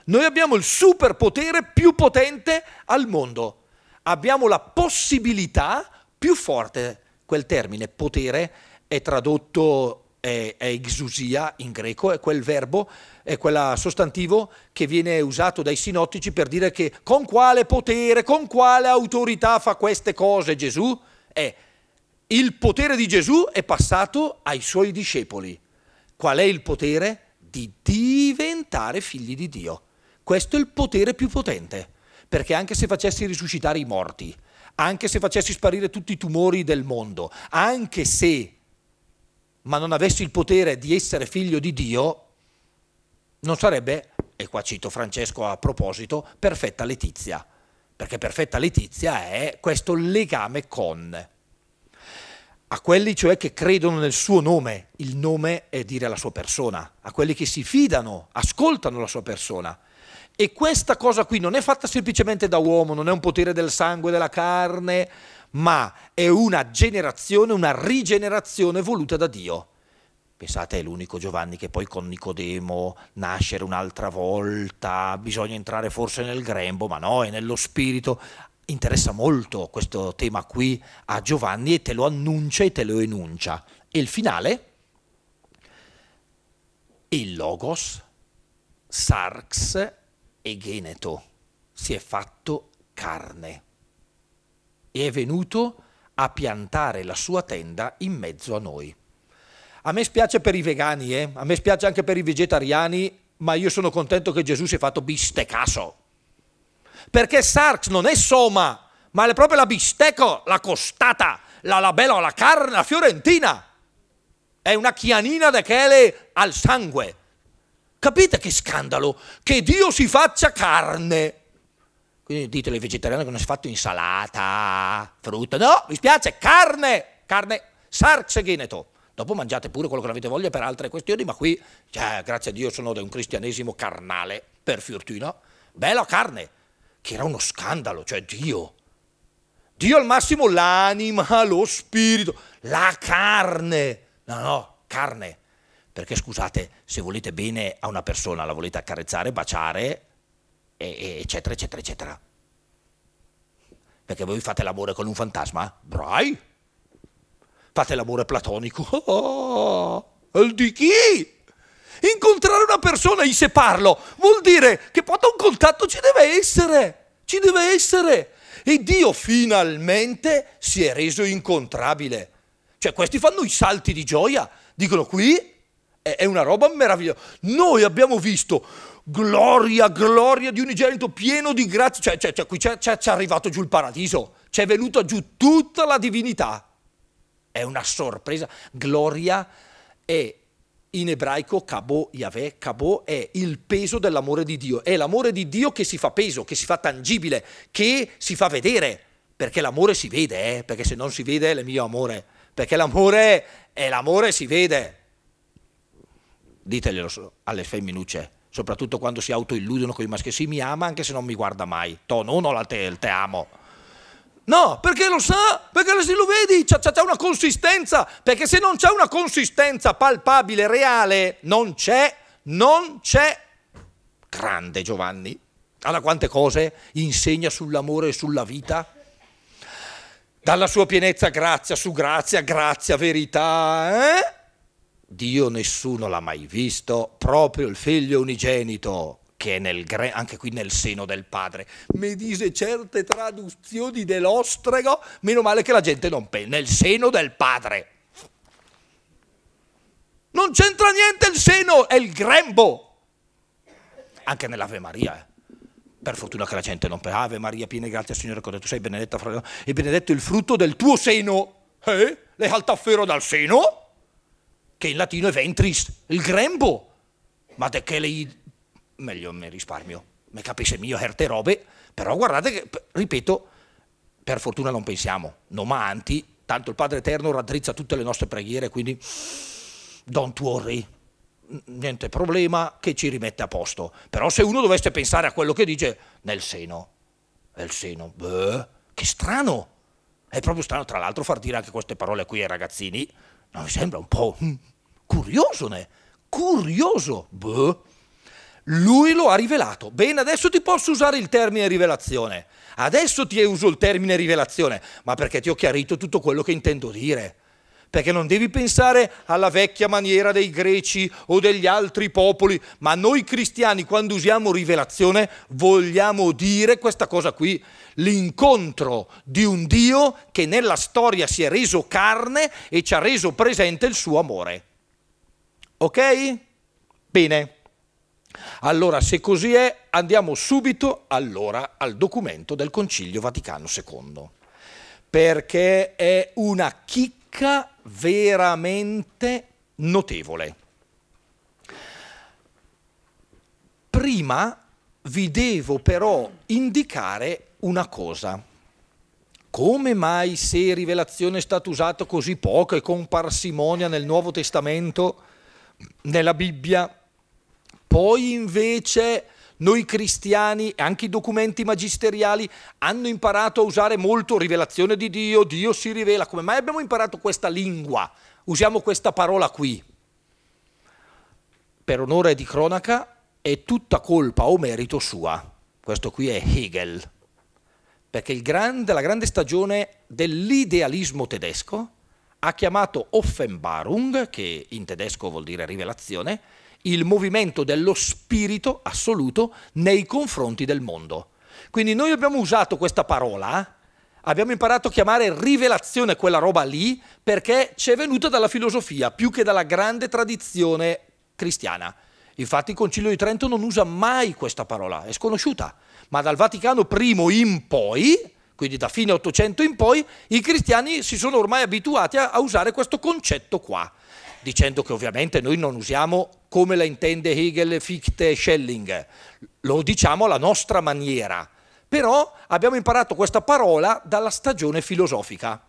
Noi abbiamo il superpotere più potente al mondo. Abbiamo la possibilità più forte. Quel termine potere è tradotto è, è exusia in greco, è quel verbo, è quel sostantivo che viene usato dai sinottici per dire che con quale potere, con quale autorità fa queste cose Gesù? È il potere di Gesù è passato ai suoi discepoli. Qual è il potere? Di diventare figli di Dio. Questo è il potere più potente, perché anche se facessi risuscitare i morti, anche se facessi sparire tutti i tumori del mondo, anche se ma non avesse il potere di essere figlio di Dio, non sarebbe, e qua cito Francesco a proposito, perfetta Letizia, perché perfetta Letizia è questo legame con. A quelli cioè che credono nel suo nome, il nome è dire la sua persona, a quelli che si fidano, ascoltano la sua persona. E questa cosa qui non è fatta semplicemente da uomo, non è un potere del sangue, della carne, ma è una generazione, una rigenerazione voluta da Dio. Pensate, è l'unico Giovanni che poi con Nicodemo nascere un'altra volta, bisogna entrare forse nel grembo, ma no, è nello spirito. Interessa molto questo tema qui a Giovanni e te lo annuncia e te lo enuncia. E il finale? Il Logos, Sarx e Geneto si è fatto carne e è venuto a piantare la sua tenda in mezzo a noi. A me spiace per i vegani, eh? a me spiace anche per i vegetariani, ma io sono contento che Gesù si è fatto bistecaso. Perché sarx non è soma, ma è proprio la bistecco, la costata, la labella, la carne, la fiorentina. È una chianina da chele al sangue. Capite che scandalo? Che Dio si faccia carne. Quindi ditele ai vegetariani che non si è fatto insalata, frutta, no, mi spiace, carne, carne, sarxegheneto. Dopo mangiate pure quello che avete voglia per altre questioni, ma qui, cioè, grazie a Dio, sono da un cristianesimo carnale, per fortuna. Bella carne, che era uno scandalo, cioè Dio. Dio al massimo l'anima, lo spirito, la carne. No, no, carne. Perché scusate, se volete bene a una persona, la volete accarezzare, baciare, eccetera, eccetera, eccetera. Perché voi fate l'amore con un fantasma? Brai! Fate l'amore platonico? Oh, di chi? Incontrare una persona e inseparlo vuol dire che poi un contatto ci deve essere, ci deve essere. E Dio finalmente si è reso incontrabile. Cioè questi fanno i salti di gioia, dicono qui è una roba meravigliosa. Noi abbiamo visto gloria, gloria di unigenito pieno di grazia, cioè, cioè, cioè qui c'è, c'è, c'è arrivato giù il paradiso, c'è venuta giù tutta la divinità. È una sorpresa. Gloria è in ebraico kabo Yahweh, kabo è il peso dell'amore di Dio, è l'amore di Dio che si fa peso, che si fa tangibile, che si fa vedere, perché l'amore si vede, eh? perché se non si vede è il mio amore, perché l'amore è l'amore si vede. Diteglielo alle femminucce soprattutto quando si autoilludono con i maschi, sì mi ama anche se non mi guarda mai, to non ho la te, il te amo. No, perché lo sa, perché se lo vedi, c'è una consistenza, perché se non c'è una consistenza palpabile, reale, non c'è, non c'è. Grande Giovanni, alla quante cose insegna sull'amore e sulla vita dalla sua pienezza grazia su grazia, grazia, verità, eh? Dio nessuno l'ha mai visto, proprio il figlio unigenito che è nel gre- anche qui nel seno del padre. Mi dice certe traduzioni dell'ostrego, meno male che la gente non pensa, nel seno del padre. Non c'entra niente il seno, è il grembo. Anche nell'Ave Maria. Eh. Per fortuna che la gente non pensa. Ave Maria, piena di grazia, Signore, tu sei benedetta fra e benedetto il frutto del tuo seno. Eh? Le altaffero dal seno? che in latino è ventris, il grembo. Ma de che lei... Meglio mi risparmio, mi capisce mio certe robe, però guardate che, ripeto, per fortuna non pensiamo, non ma anti, tanto il Padre Eterno raddrizza tutte le nostre preghiere, quindi don't worry, niente problema che ci rimette a posto. Però se uno dovesse pensare a quello che dice nel seno, nel seno, beh, che strano, è proprio strano, tra l'altro, far dire anche queste parole qui ai ragazzini, No, mi sembra un po' hmm, curioso, ne? Curioso. Boh. Lui lo ha rivelato. Bene, adesso ti posso usare il termine rivelazione. Adesso ti uso il termine rivelazione, ma perché ti ho chiarito tutto quello che intendo dire perché non devi pensare alla vecchia maniera dei greci o degli altri popoli, ma noi cristiani quando usiamo rivelazione vogliamo dire questa cosa qui, l'incontro di un Dio che nella storia si è reso carne e ci ha reso presente il suo amore. Ok? Bene. Allora, se così è, andiamo subito allora al documento del Concilio Vaticano II, perché è una chicca veramente notevole. Prima vi devo però indicare una cosa. Come mai se rivelazione è stata usata così poco e con parsimonia nel Nuovo Testamento, nella Bibbia, poi invece noi cristiani, anche i documenti magisteriali, hanno imparato a usare molto rivelazione di Dio, Dio si rivela. Come mai abbiamo imparato questa lingua? Usiamo questa parola qui. Per onore di cronaca, è tutta colpa o merito sua. Questo qui è Hegel. Perché grande, la grande stagione dell'idealismo tedesco ha chiamato Offenbarung, che in tedesco vuol dire rivelazione, il movimento dello spirito assoluto nei confronti del mondo. Quindi noi abbiamo usato questa parola, abbiamo imparato a chiamare rivelazione quella roba lì perché ci è venuta dalla filosofia più che dalla grande tradizione cristiana. Infatti il Concilio di Trento non usa mai questa parola, è sconosciuta, ma dal Vaticano I in poi, quindi da fine 800 in poi, i cristiani si sono ormai abituati a, usare questo concetto qua dicendo che ovviamente noi non usiamo come la intende Hegel, Fichte e Schelling, lo diciamo alla nostra maniera, però abbiamo imparato questa parola dalla stagione filosofica.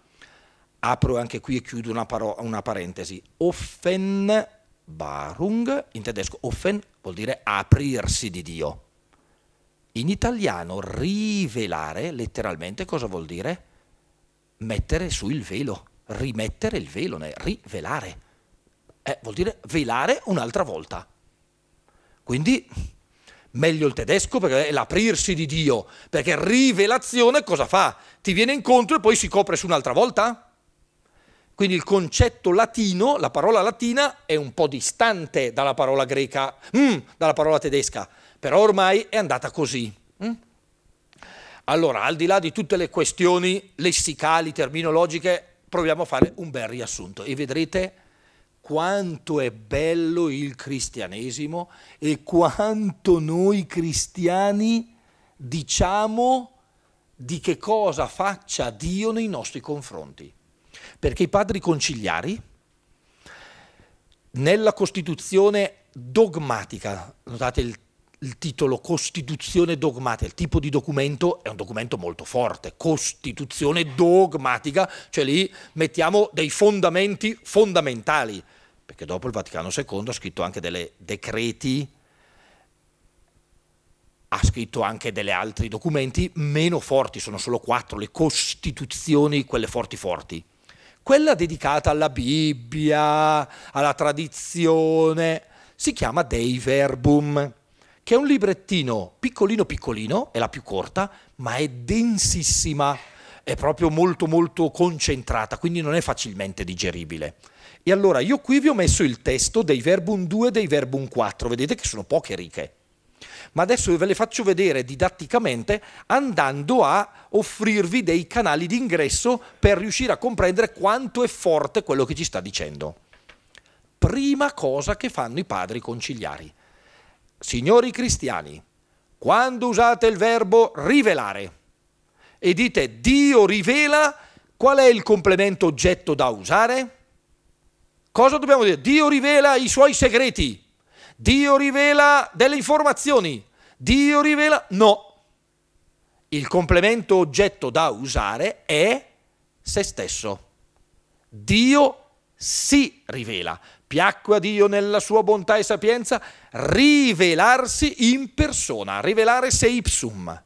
Apro anche qui e chiudo una, una parentesi. Offenbarung, in tedesco offen vuol dire aprirsi di Dio. In italiano rivelare letteralmente cosa vuol dire? Mettere su il velo, rimettere il velo, rivelare eh, vuol dire velare un'altra volta. Quindi meglio il tedesco perché è l'aprirsi di Dio, perché rivelazione cosa fa? Ti viene incontro e poi si copre su un'altra volta? Quindi il concetto latino, la parola latina è un po' distante dalla parola greca, mm, dalla parola tedesca, però ormai è andata così. Mm? Allora, al di là di tutte le questioni lessicali, terminologiche, proviamo a fare un bel riassunto e vedrete quanto è bello il cristianesimo e quanto noi cristiani diciamo di che cosa faccia Dio nei nostri confronti. Perché i padri conciliari nella Costituzione dogmatica, notate il il titolo Costituzione dogmatica, il tipo di documento è un documento molto forte, Costituzione dogmatica, cioè lì mettiamo dei fondamenti fondamentali, perché dopo il Vaticano II ha scritto anche delle decreti, ha scritto anche degli altri documenti meno forti, sono solo quattro, le Costituzioni, quelle forti forti. Quella dedicata alla Bibbia, alla tradizione, si chiama Dei Verbum che è un librettino piccolino piccolino, è la più corta, ma è densissima, è proprio molto molto concentrata, quindi non è facilmente digeribile. E allora io qui vi ho messo il testo dei verbum 2 e dei verbum 4, vedete che sono poche righe. Ma adesso ve le faccio vedere didatticamente andando a offrirvi dei canali di ingresso per riuscire a comprendere quanto è forte quello che ci sta dicendo. Prima cosa che fanno i padri conciliari Signori cristiani, quando usate il verbo rivelare e dite Dio rivela, qual è il complemento oggetto da usare? Cosa dobbiamo dire? Dio rivela i suoi segreti, Dio rivela delle informazioni, Dio rivela... No, il complemento oggetto da usare è se stesso. Dio si rivela, piacque a Dio nella sua bontà e sapienza rivelarsi in persona, rivelare se ipsum.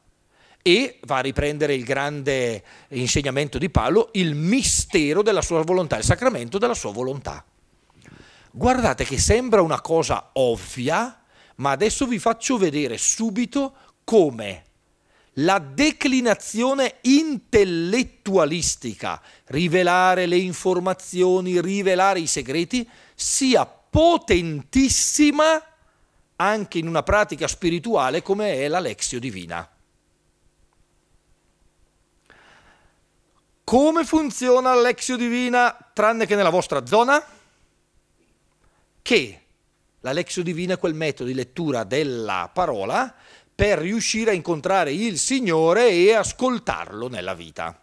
E va a riprendere il grande insegnamento di Paolo, il mistero della sua volontà, il sacramento della sua volontà. Guardate che sembra una cosa ovvia, ma adesso vi faccio vedere subito come la declinazione intellettualistica, rivelare le informazioni, rivelare i segreti, sia potentissima anche in una pratica spirituale come è l'Alexio Divina. Come funziona l'Alexio Divina tranne che nella vostra zona? Che l'Alexio Divina è quel metodo di lettura della parola per riuscire a incontrare il Signore e ascoltarlo nella vita.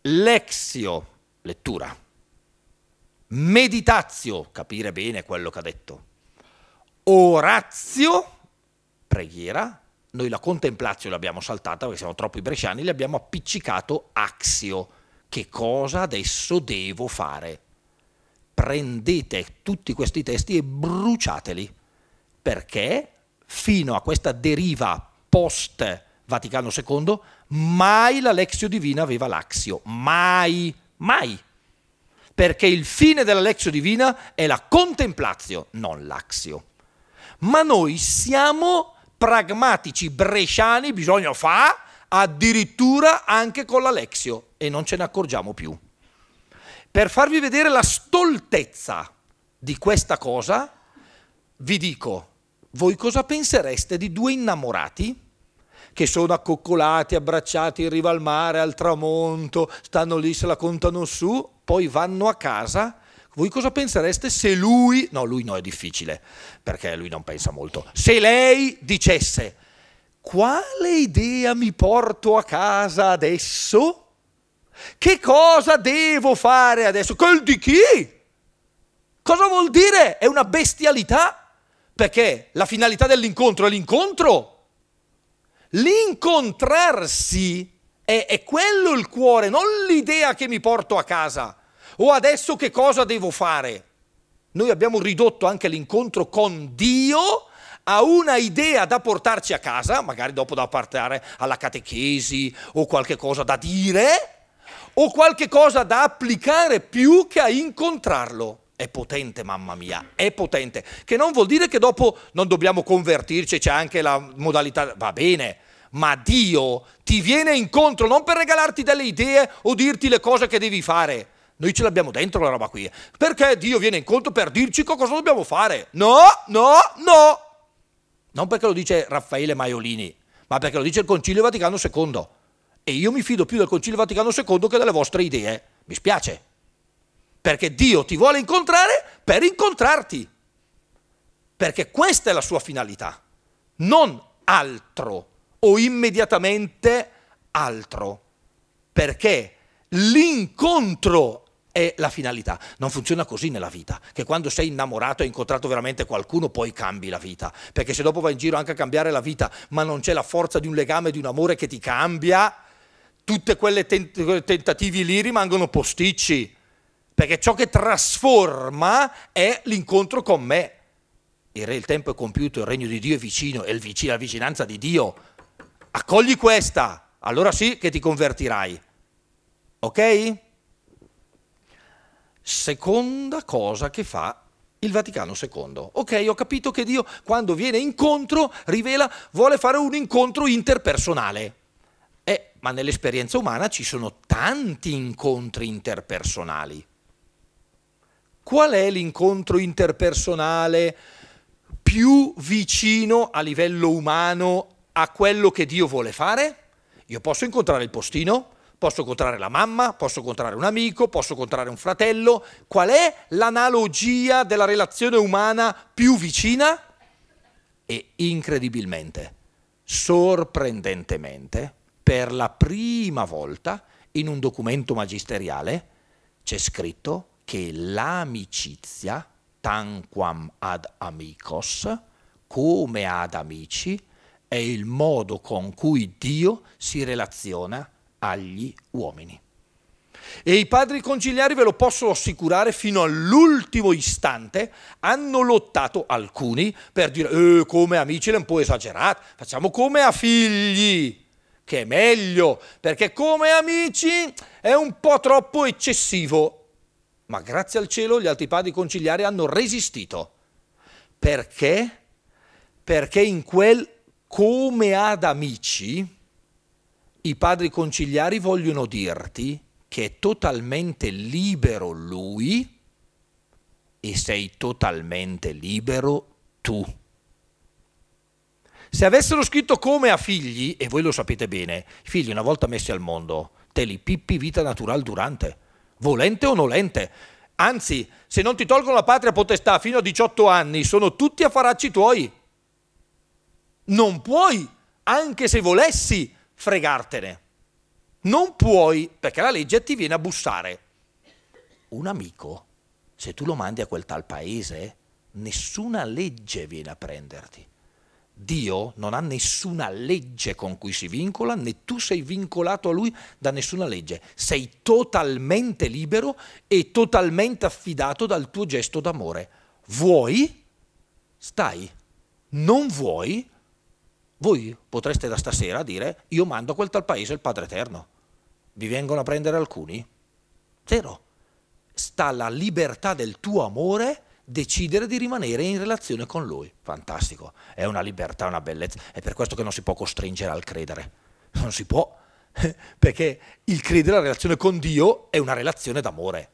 Lexio, lettura. Meditazio, capire bene quello che ha detto. Orazio, preghiera. Noi la contemplazio l'abbiamo saltata perché siamo troppi bresciani, le abbiamo appiccicato axio. Che cosa adesso devo fare? Prendete tutti questi testi e bruciateli, perché fino a questa deriva post Vaticano II, mai la Lexio Divina aveva l'axio, mai, mai. Perché il fine della Lexio Divina è la contemplazio, non l'axio. Ma noi siamo pragmatici bresciani, bisogna fare addirittura anche con la Lexio e non ce ne accorgiamo più. Per farvi vedere la stoltezza di questa cosa, vi dico, voi cosa pensereste di due innamorati che sono accoccolati, abbracciati in riva al mare, al tramonto, stanno lì, se la contano su, poi vanno a casa? Voi cosa pensereste se lui, no lui no è difficile, perché lui non pensa molto, se lei dicesse quale idea mi porto a casa adesso? Che cosa devo fare adesso? Quel di chi? Cosa vuol dire? È una bestialità perché la finalità dell'incontro è l'incontro. L'incontrarsi è, è, quello il cuore, non l'idea che mi porto a casa o adesso che cosa devo fare. Noi abbiamo ridotto anche l'incontro con Dio a una idea da portarci a casa, magari dopo da partare alla catechesi o qualche cosa da dire o qualche cosa da applicare più che a incontrarlo. È potente, mamma mia, è potente. Che non vuol dire che dopo non dobbiamo convertirci, c'è anche la modalità, va bene, ma Dio ti viene incontro non per regalarti delle idee o dirti le cose che devi fare. Noi ce l'abbiamo dentro la roba qui. Perché Dio viene incontro per dirci cosa dobbiamo fare? No, no, no. Non perché lo dice Raffaele Maiolini, ma perché lo dice il Concilio Vaticano II. E io mi fido più del Concilio Vaticano II che delle vostre idee. Mi spiace perché Dio ti vuole incontrare per incontrarti, perché questa è la sua finalità, non altro o immediatamente altro, perché l'incontro è la finalità. Non funziona così nella vita, che quando sei innamorato e hai incontrato veramente qualcuno poi cambi la vita, perché se dopo vai in giro anche a cambiare la vita, ma non c'è la forza di un legame, di un amore che ti cambia, tutte quelle tent- tentativi lì rimangono posticci perché ciò che trasforma è l'incontro con me. Il tempo è compiuto, il regno di Dio è vicino, è la vicinanza di Dio. Accogli questa, allora sì che ti convertirai. Ok? Seconda cosa che fa il Vaticano II. Ok, ho capito che Dio quando viene incontro, rivela, vuole fare un incontro interpersonale. Eh, ma nell'esperienza umana ci sono tanti incontri interpersonali qual è l'incontro interpersonale più vicino a livello umano a quello che Dio vuole fare? Io posso incontrare il postino, posso incontrare la mamma, posso incontrare un amico, posso incontrare un fratello. Qual è l'analogia della relazione umana più vicina? E incredibilmente, sorprendentemente, per la prima volta in un documento magisteriale c'è scritto che l'amicizia, tanquam ad amicos, come ad amici, è il modo con cui Dio si relaziona agli uomini. E i padri conciliari, ve lo posso assicurare, fino all'ultimo istante hanno lottato alcuni per dire eh, come amici è un po' esagerato, facciamo come a figli, che è meglio, perché come amici è un po' troppo eccessivo ma grazie al cielo gli altri padri conciliari hanno resistito. Perché? Perché in quel come ad amici i padri conciliari vogliono dirti che è totalmente libero lui e sei totalmente libero tu. Se avessero scritto come a figli, e voi lo sapete bene, figli una volta messi al mondo, te li pippi vita natural durante volente o nolente. Anzi, se non ti tolgono la patria potestà fino a 18 anni, sono tutti affaracci tuoi. Non puoi, anche se volessi, fregartene. Non puoi, perché la legge ti viene a bussare. Un amico, se tu lo mandi a quel tal paese, nessuna legge viene a prenderti. Dio non ha nessuna legge con cui si vincola, né tu sei vincolato a Lui da nessuna legge. Sei totalmente libero e totalmente affidato dal tuo gesto d'amore. Vuoi? Stai. Non vuoi? Voi potreste da stasera dire io mando a quel tal paese il Padre Eterno. Vi vengono a prendere alcuni? Zero. Sta la libertà del tuo amore decidere di rimanere in relazione con lui. Fantastico, è una libertà, una bellezza, è per questo che non si può costringere al credere, non si può, perché il credere alla relazione con Dio è una relazione d'amore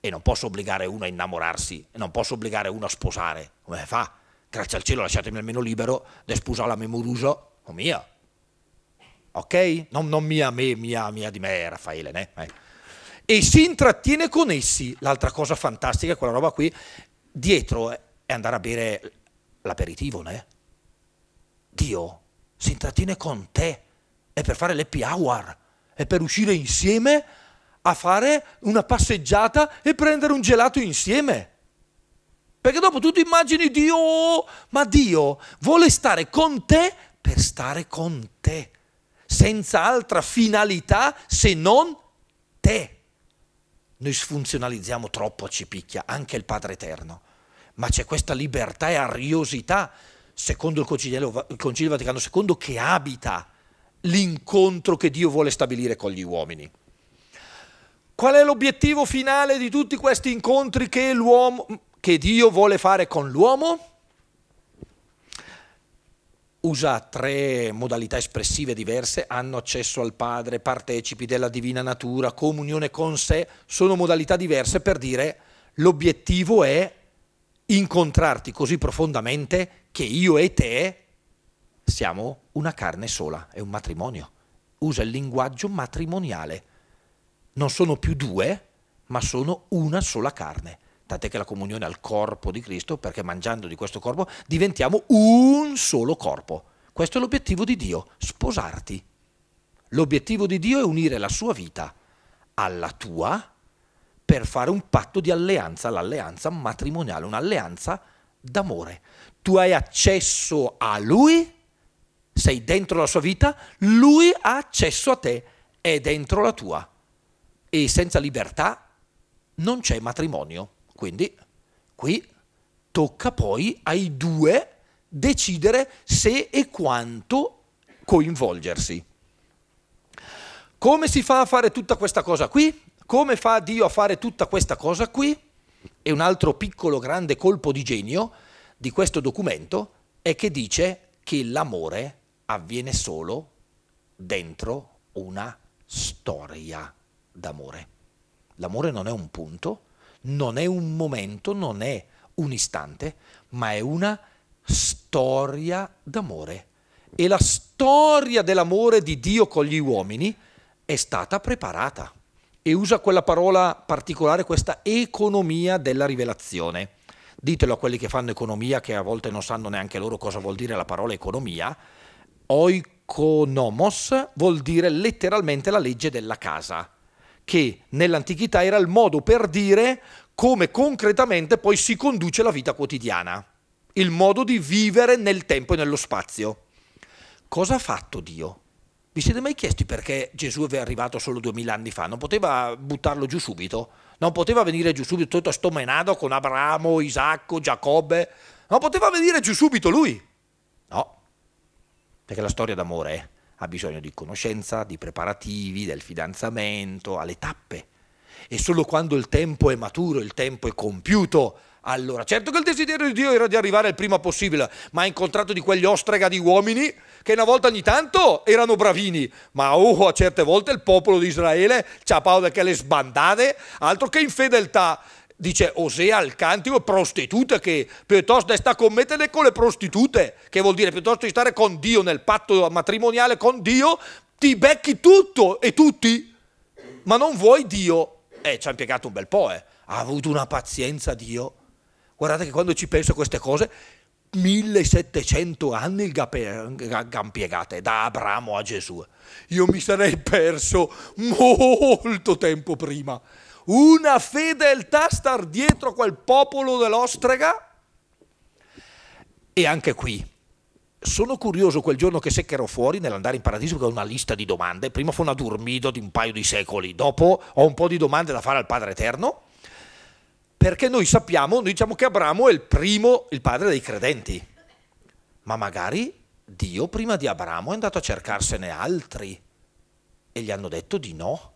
e non posso obbligare uno a innamorarsi, non posso obbligare uno a sposare, come fa? Grazie al cielo lasciatemi almeno libero di sposare la memoruso, o oh mia, ok? Non, non, mia, me, mia, mia di me, Raffaele, né? Eh. E si intrattiene con essi, l'altra cosa fantastica, è quella roba qui, dietro è andare a bere l'aperitivo, né? Eh? Dio si intrattiene con te, è per fare l'happy hour, è per uscire insieme a fare una passeggiata e prendere un gelato insieme. Perché dopo tu ti immagini Dio, ma Dio vuole stare con te per stare con te, senza altra finalità se non te. Noi sfunzionalizziamo troppo a Cipicchia, anche il Padre Eterno, ma c'è questa libertà e ariosità, secondo il Concilio, il Concilio Vaticano II, che abita l'incontro che Dio vuole stabilire con gli uomini. Qual è l'obiettivo finale di tutti questi incontri che, che Dio vuole fare con l'uomo? usa tre modalità espressive diverse, hanno accesso al Padre, partecipi della divina natura, comunione con sé, sono modalità diverse per dire l'obiettivo è incontrarti così profondamente che io e te siamo una carne sola, è un matrimonio. Usa il linguaggio matrimoniale. Non sono più due, ma sono una sola carne tant'è che la comunione al corpo di Cristo, perché mangiando di questo corpo diventiamo un solo corpo. Questo è l'obiettivo di Dio, sposarti. L'obiettivo di Dio è unire la sua vita alla tua per fare un patto di alleanza, l'alleanza matrimoniale, un'alleanza d'amore. Tu hai accesso a Lui, sei dentro la sua vita, Lui ha accesso a te, è dentro la tua. E senza libertà non c'è matrimonio. Quindi qui tocca poi ai due decidere se e quanto coinvolgersi. Come si fa a fare tutta questa cosa qui? Come fa Dio a fare tutta questa cosa qui? E un altro piccolo grande colpo di genio di questo documento è che dice che l'amore avviene solo dentro una storia d'amore. L'amore non è un punto, non è un momento, non è un istante, ma è una storia d'amore. E la storia dell'amore di Dio con gli uomini è stata preparata. E usa quella parola particolare, questa economia della rivelazione. Ditelo a quelli che fanno economia, che a volte non sanno neanche loro cosa vuol dire la parola economia. Oikonomos vuol dire letteralmente la legge della casa che nell'antichità era il modo per dire come concretamente poi si conduce la vita quotidiana, il modo di vivere nel tempo e nello spazio. Cosa ha fatto Dio? Vi siete mai chiesti perché Gesù è arrivato solo duemila anni fa? Non poteva buttarlo giù subito? Non poteva venire giù subito tutto sto menato con Abramo, Isacco, Giacobbe? Non poteva venire giù subito lui? No, perché la storia d'amore è. Eh? ha bisogno di conoscenza, di preparativi, del fidanzamento, alle tappe. E solo quando il tempo è maturo, il tempo è compiuto, allora, certo che il desiderio di Dio era di arrivare il prima possibile, ma ha incontrato di quegli ostrega di uomini che una volta ogni tanto erano bravini, ma uh, a certe volte il popolo di Israele c'ha paura che le sbandate, altro che infedeltà dice Osea oh, al cantico prostituta che piuttosto sta a commettere con le prostitute, che vuol dire piuttosto di stare con Dio nel patto matrimoniale con Dio, ti becchi tutto e tutti, ma non vuoi Dio. Eh, ci ha impiegato un bel po', eh. Ha avuto una pazienza Dio. Guardate che quando ci penso a queste cose, 1700 anni l'han piegate da Abramo a Gesù. Io mi sarei perso molto tempo prima una fedeltà star dietro quel popolo dell'ostrega? E anche qui, sono curioso quel giorno che seccherò fuori nell'andare in paradiso perché ho una lista di domande. Prima fu una dormito di un paio di secoli, dopo ho un po' di domande da fare al Padre Eterno. Perché noi sappiamo, noi diciamo che Abramo è il primo, il padre dei credenti. Ma magari Dio prima di Abramo è andato a cercarsene altri e gli hanno detto di no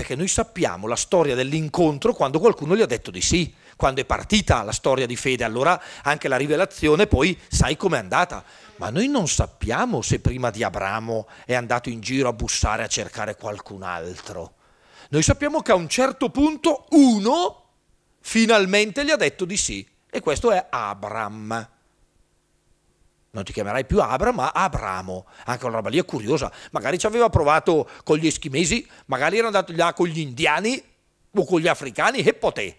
perché noi sappiamo la storia dell'incontro quando qualcuno gli ha detto di sì, quando è partita la storia di fede, allora anche la rivelazione poi sai com'è andata. Ma noi non sappiamo se prima di Abramo è andato in giro a bussare a cercare qualcun altro. Noi sappiamo che a un certo punto uno finalmente gli ha detto di sì e questo è Abram non ti chiamerai più Abram, ma Abramo. Anche una roba lì è curiosa. Magari ci aveva provato con gli eschimesi, magari era andato là con gli indiani o con gli africani e poté.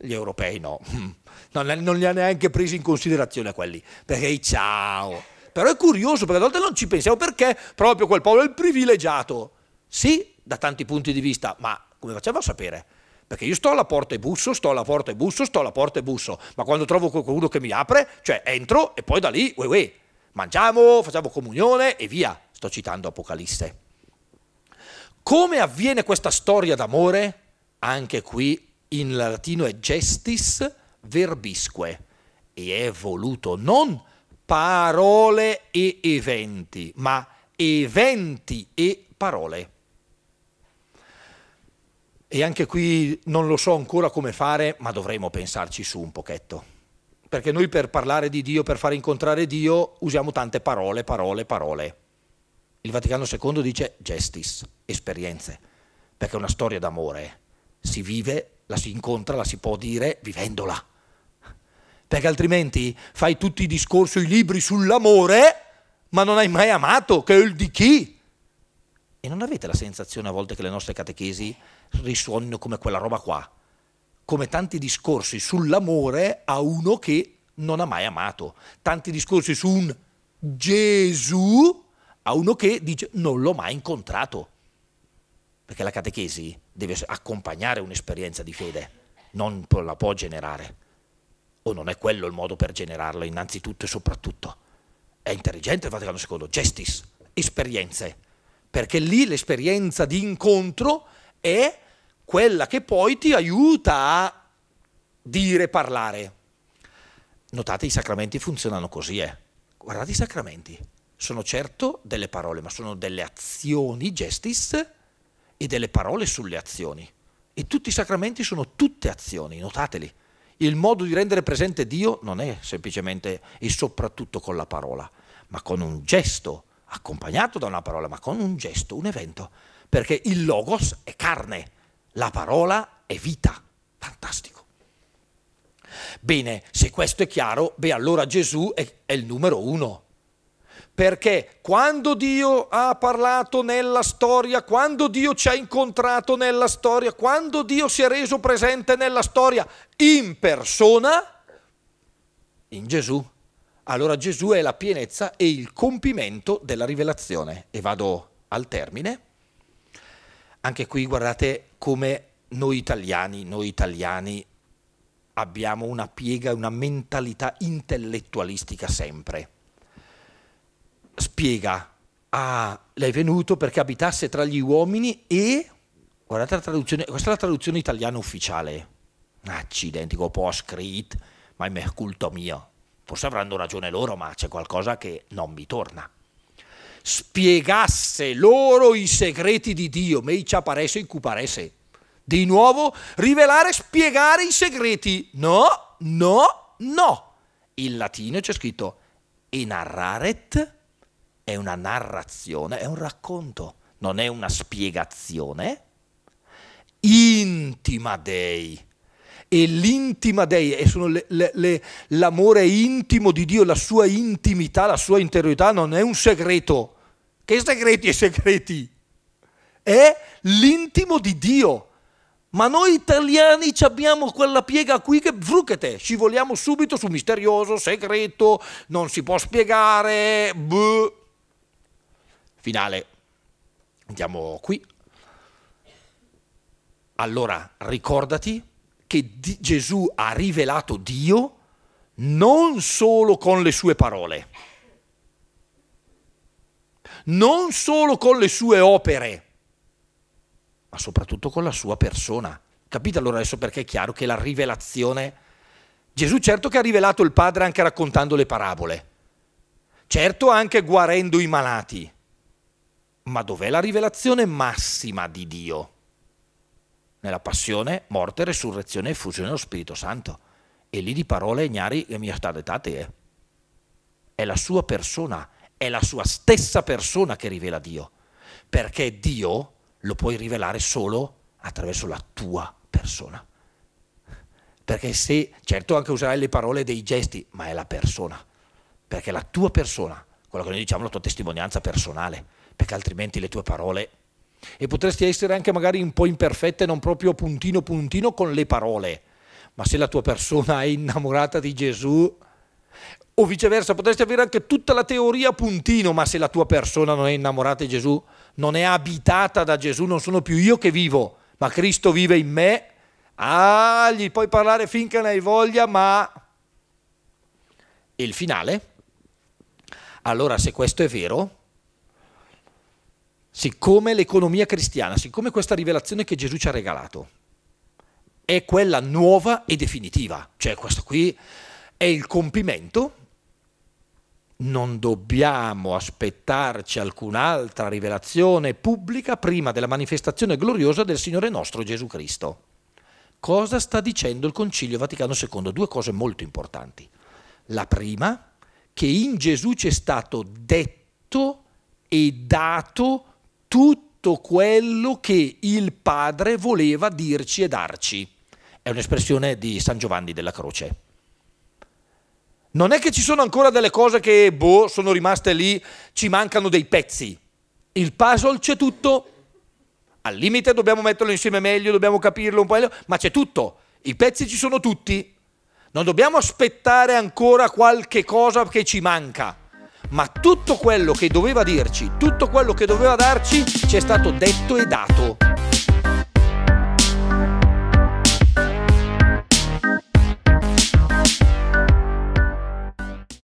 Gli europei no, non, non li ha neanche presi in considerazione quelli, perché ciao. Però è curioso perché a volte non ci pensiamo perché proprio quel popolo è il privilegiato. Sì, da tanti punti di vista, ma come facciamo a sapere? Perché io sto alla porta e busso, sto alla porta e busso, sto alla porta e busso, ma quando trovo qualcuno che mi apre, cioè entro e poi da lì, uè uè, mangiamo, facciamo comunione e via. Sto citando Apocalisse. Come avviene questa storia d'amore? Anche qui in latino è gestis verbisque e è voluto non parole e eventi, ma eventi e parole. E anche qui non lo so ancora come fare, ma dovremo pensarci su un pochetto. Perché noi per parlare di Dio, per far incontrare Dio, usiamo tante parole, parole, parole. Il Vaticano II dice gestis, esperienze, perché è una storia d'amore. Si vive, la si incontra, la si può dire vivendola. Perché altrimenti fai tutti i discorsi, i libri sull'amore, ma non hai mai amato, che è il di chi? E non avete la sensazione a volte che le nostre catechesi risuonino come quella roba qua? Come tanti discorsi sull'amore a uno che non ha mai amato, tanti discorsi su un Gesù a uno che dice non l'ho mai incontrato. Perché la catechesi deve accompagnare un'esperienza di fede, non la può generare. O non è quello il modo per generarla, innanzitutto e soprattutto. È intelligente il Vaticano II, gestis, esperienze perché lì l'esperienza di incontro è quella che poi ti aiuta a dire, parlare. Notate i sacramenti funzionano così, eh. Guardate i sacramenti. Sono certo delle parole, ma sono delle azioni, gestis, e delle parole sulle azioni. E tutti i sacramenti sono tutte azioni, notateli. Il modo di rendere presente Dio non è semplicemente e soprattutto con la parola, ma con un gesto, accompagnato da una parola, ma con un gesto, un evento, perché il logos è carne, la parola è vita. Fantastico. Bene, se questo è chiaro, beh allora Gesù è, è il numero uno. Perché quando Dio ha parlato nella storia, quando Dio ci ha incontrato nella storia, quando Dio si è reso presente nella storia in persona, in Gesù allora Gesù è la pienezza e il compimento della rivelazione. E vado al termine. Anche qui guardate come noi italiani, noi italiani abbiamo una piega, una mentalità intellettualistica sempre. Spiega, ah, lei è venuto perché abitasse tra gli uomini e, guardate la traduzione, questa è la traduzione italiana ufficiale, accidenti, ho scritto, ma è culto mio, Forse avranno ragione loro, ma c'è qualcosa che non mi torna. Spiegasse loro i segreti di Dio, mei ci aparece in cuparese. Di nuovo, rivelare, spiegare i segreti. No, no, no. In latino c'è scritto e narraret è una narrazione, è un racconto, non è una spiegazione. Intima dei e l'intima dei, e sono le, le, le, l'amore intimo di Dio, la sua intimità, la sua interiorità non è un segreto. Che segreti e segreti? È l'intimo di Dio. Ma noi italiani abbiamo quella piega qui che vrucchete, scivoliamo subito su misterioso, segreto, non si può spiegare. Buh. Finale. Andiamo qui. Allora, ricordati che Gesù ha rivelato Dio non solo con le sue parole, non solo con le sue opere, ma soprattutto con la sua persona. Capite allora adesso perché è chiaro che la rivelazione... Gesù certo che ha rivelato il Padre anche raccontando le parabole, certo anche guarendo i malati, ma dov'è la rivelazione massima di Dio? nella passione, morte, resurrezione e fusione dello Spirito Santo. E lì di parole ignari che mi state date. Eh. È la sua persona, è la sua stessa persona che rivela Dio. Perché Dio lo puoi rivelare solo attraverso la tua persona. Perché se, certo anche userai le parole dei gesti, ma è la persona. Perché la tua persona, quello che noi diciamo la tua testimonianza personale. Perché altrimenti le tue parole e potresti essere anche magari un po' imperfetta e non proprio puntino puntino con le parole, ma se la tua persona è innamorata di Gesù, o viceversa, potresti avere anche tutta la teoria puntino, ma se la tua persona non è innamorata di Gesù, non è abitata da Gesù, non sono più io che vivo, ma Cristo vive in me, ah, gli puoi parlare finché ne hai voglia, ma... E il finale? Allora, se questo è vero, siccome l'economia cristiana, siccome questa rivelazione che Gesù ci ha regalato è quella nuova e definitiva, cioè questo qui è il compimento, non dobbiamo aspettarci alcun'altra rivelazione pubblica prima della manifestazione gloriosa del Signore nostro Gesù Cristo. Cosa sta dicendo il Concilio Vaticano II? Due cose molto importanti. La prima, che in Gesù c'è stato detto e dato tutto quello che il Padre voleva dirci e darci. È un'espressione di San Giovanni della Croce. Non è che ci sono ancora delle cose che, boh, sono rimaste lì, ci mancano dei pezzi. Il puzzle c'è tutto. Al limite dobbiamo metterlo insieme meglio, dobbiamo capirlo un po', meglio, ma c'è tutto. I pezzi ci sono tutti. Non dobbiamo aspettare ancora qualche cosa che ci manca ma tutto quello che doveva dirci, tutto quello che doveva darci ci è stato detto e dato.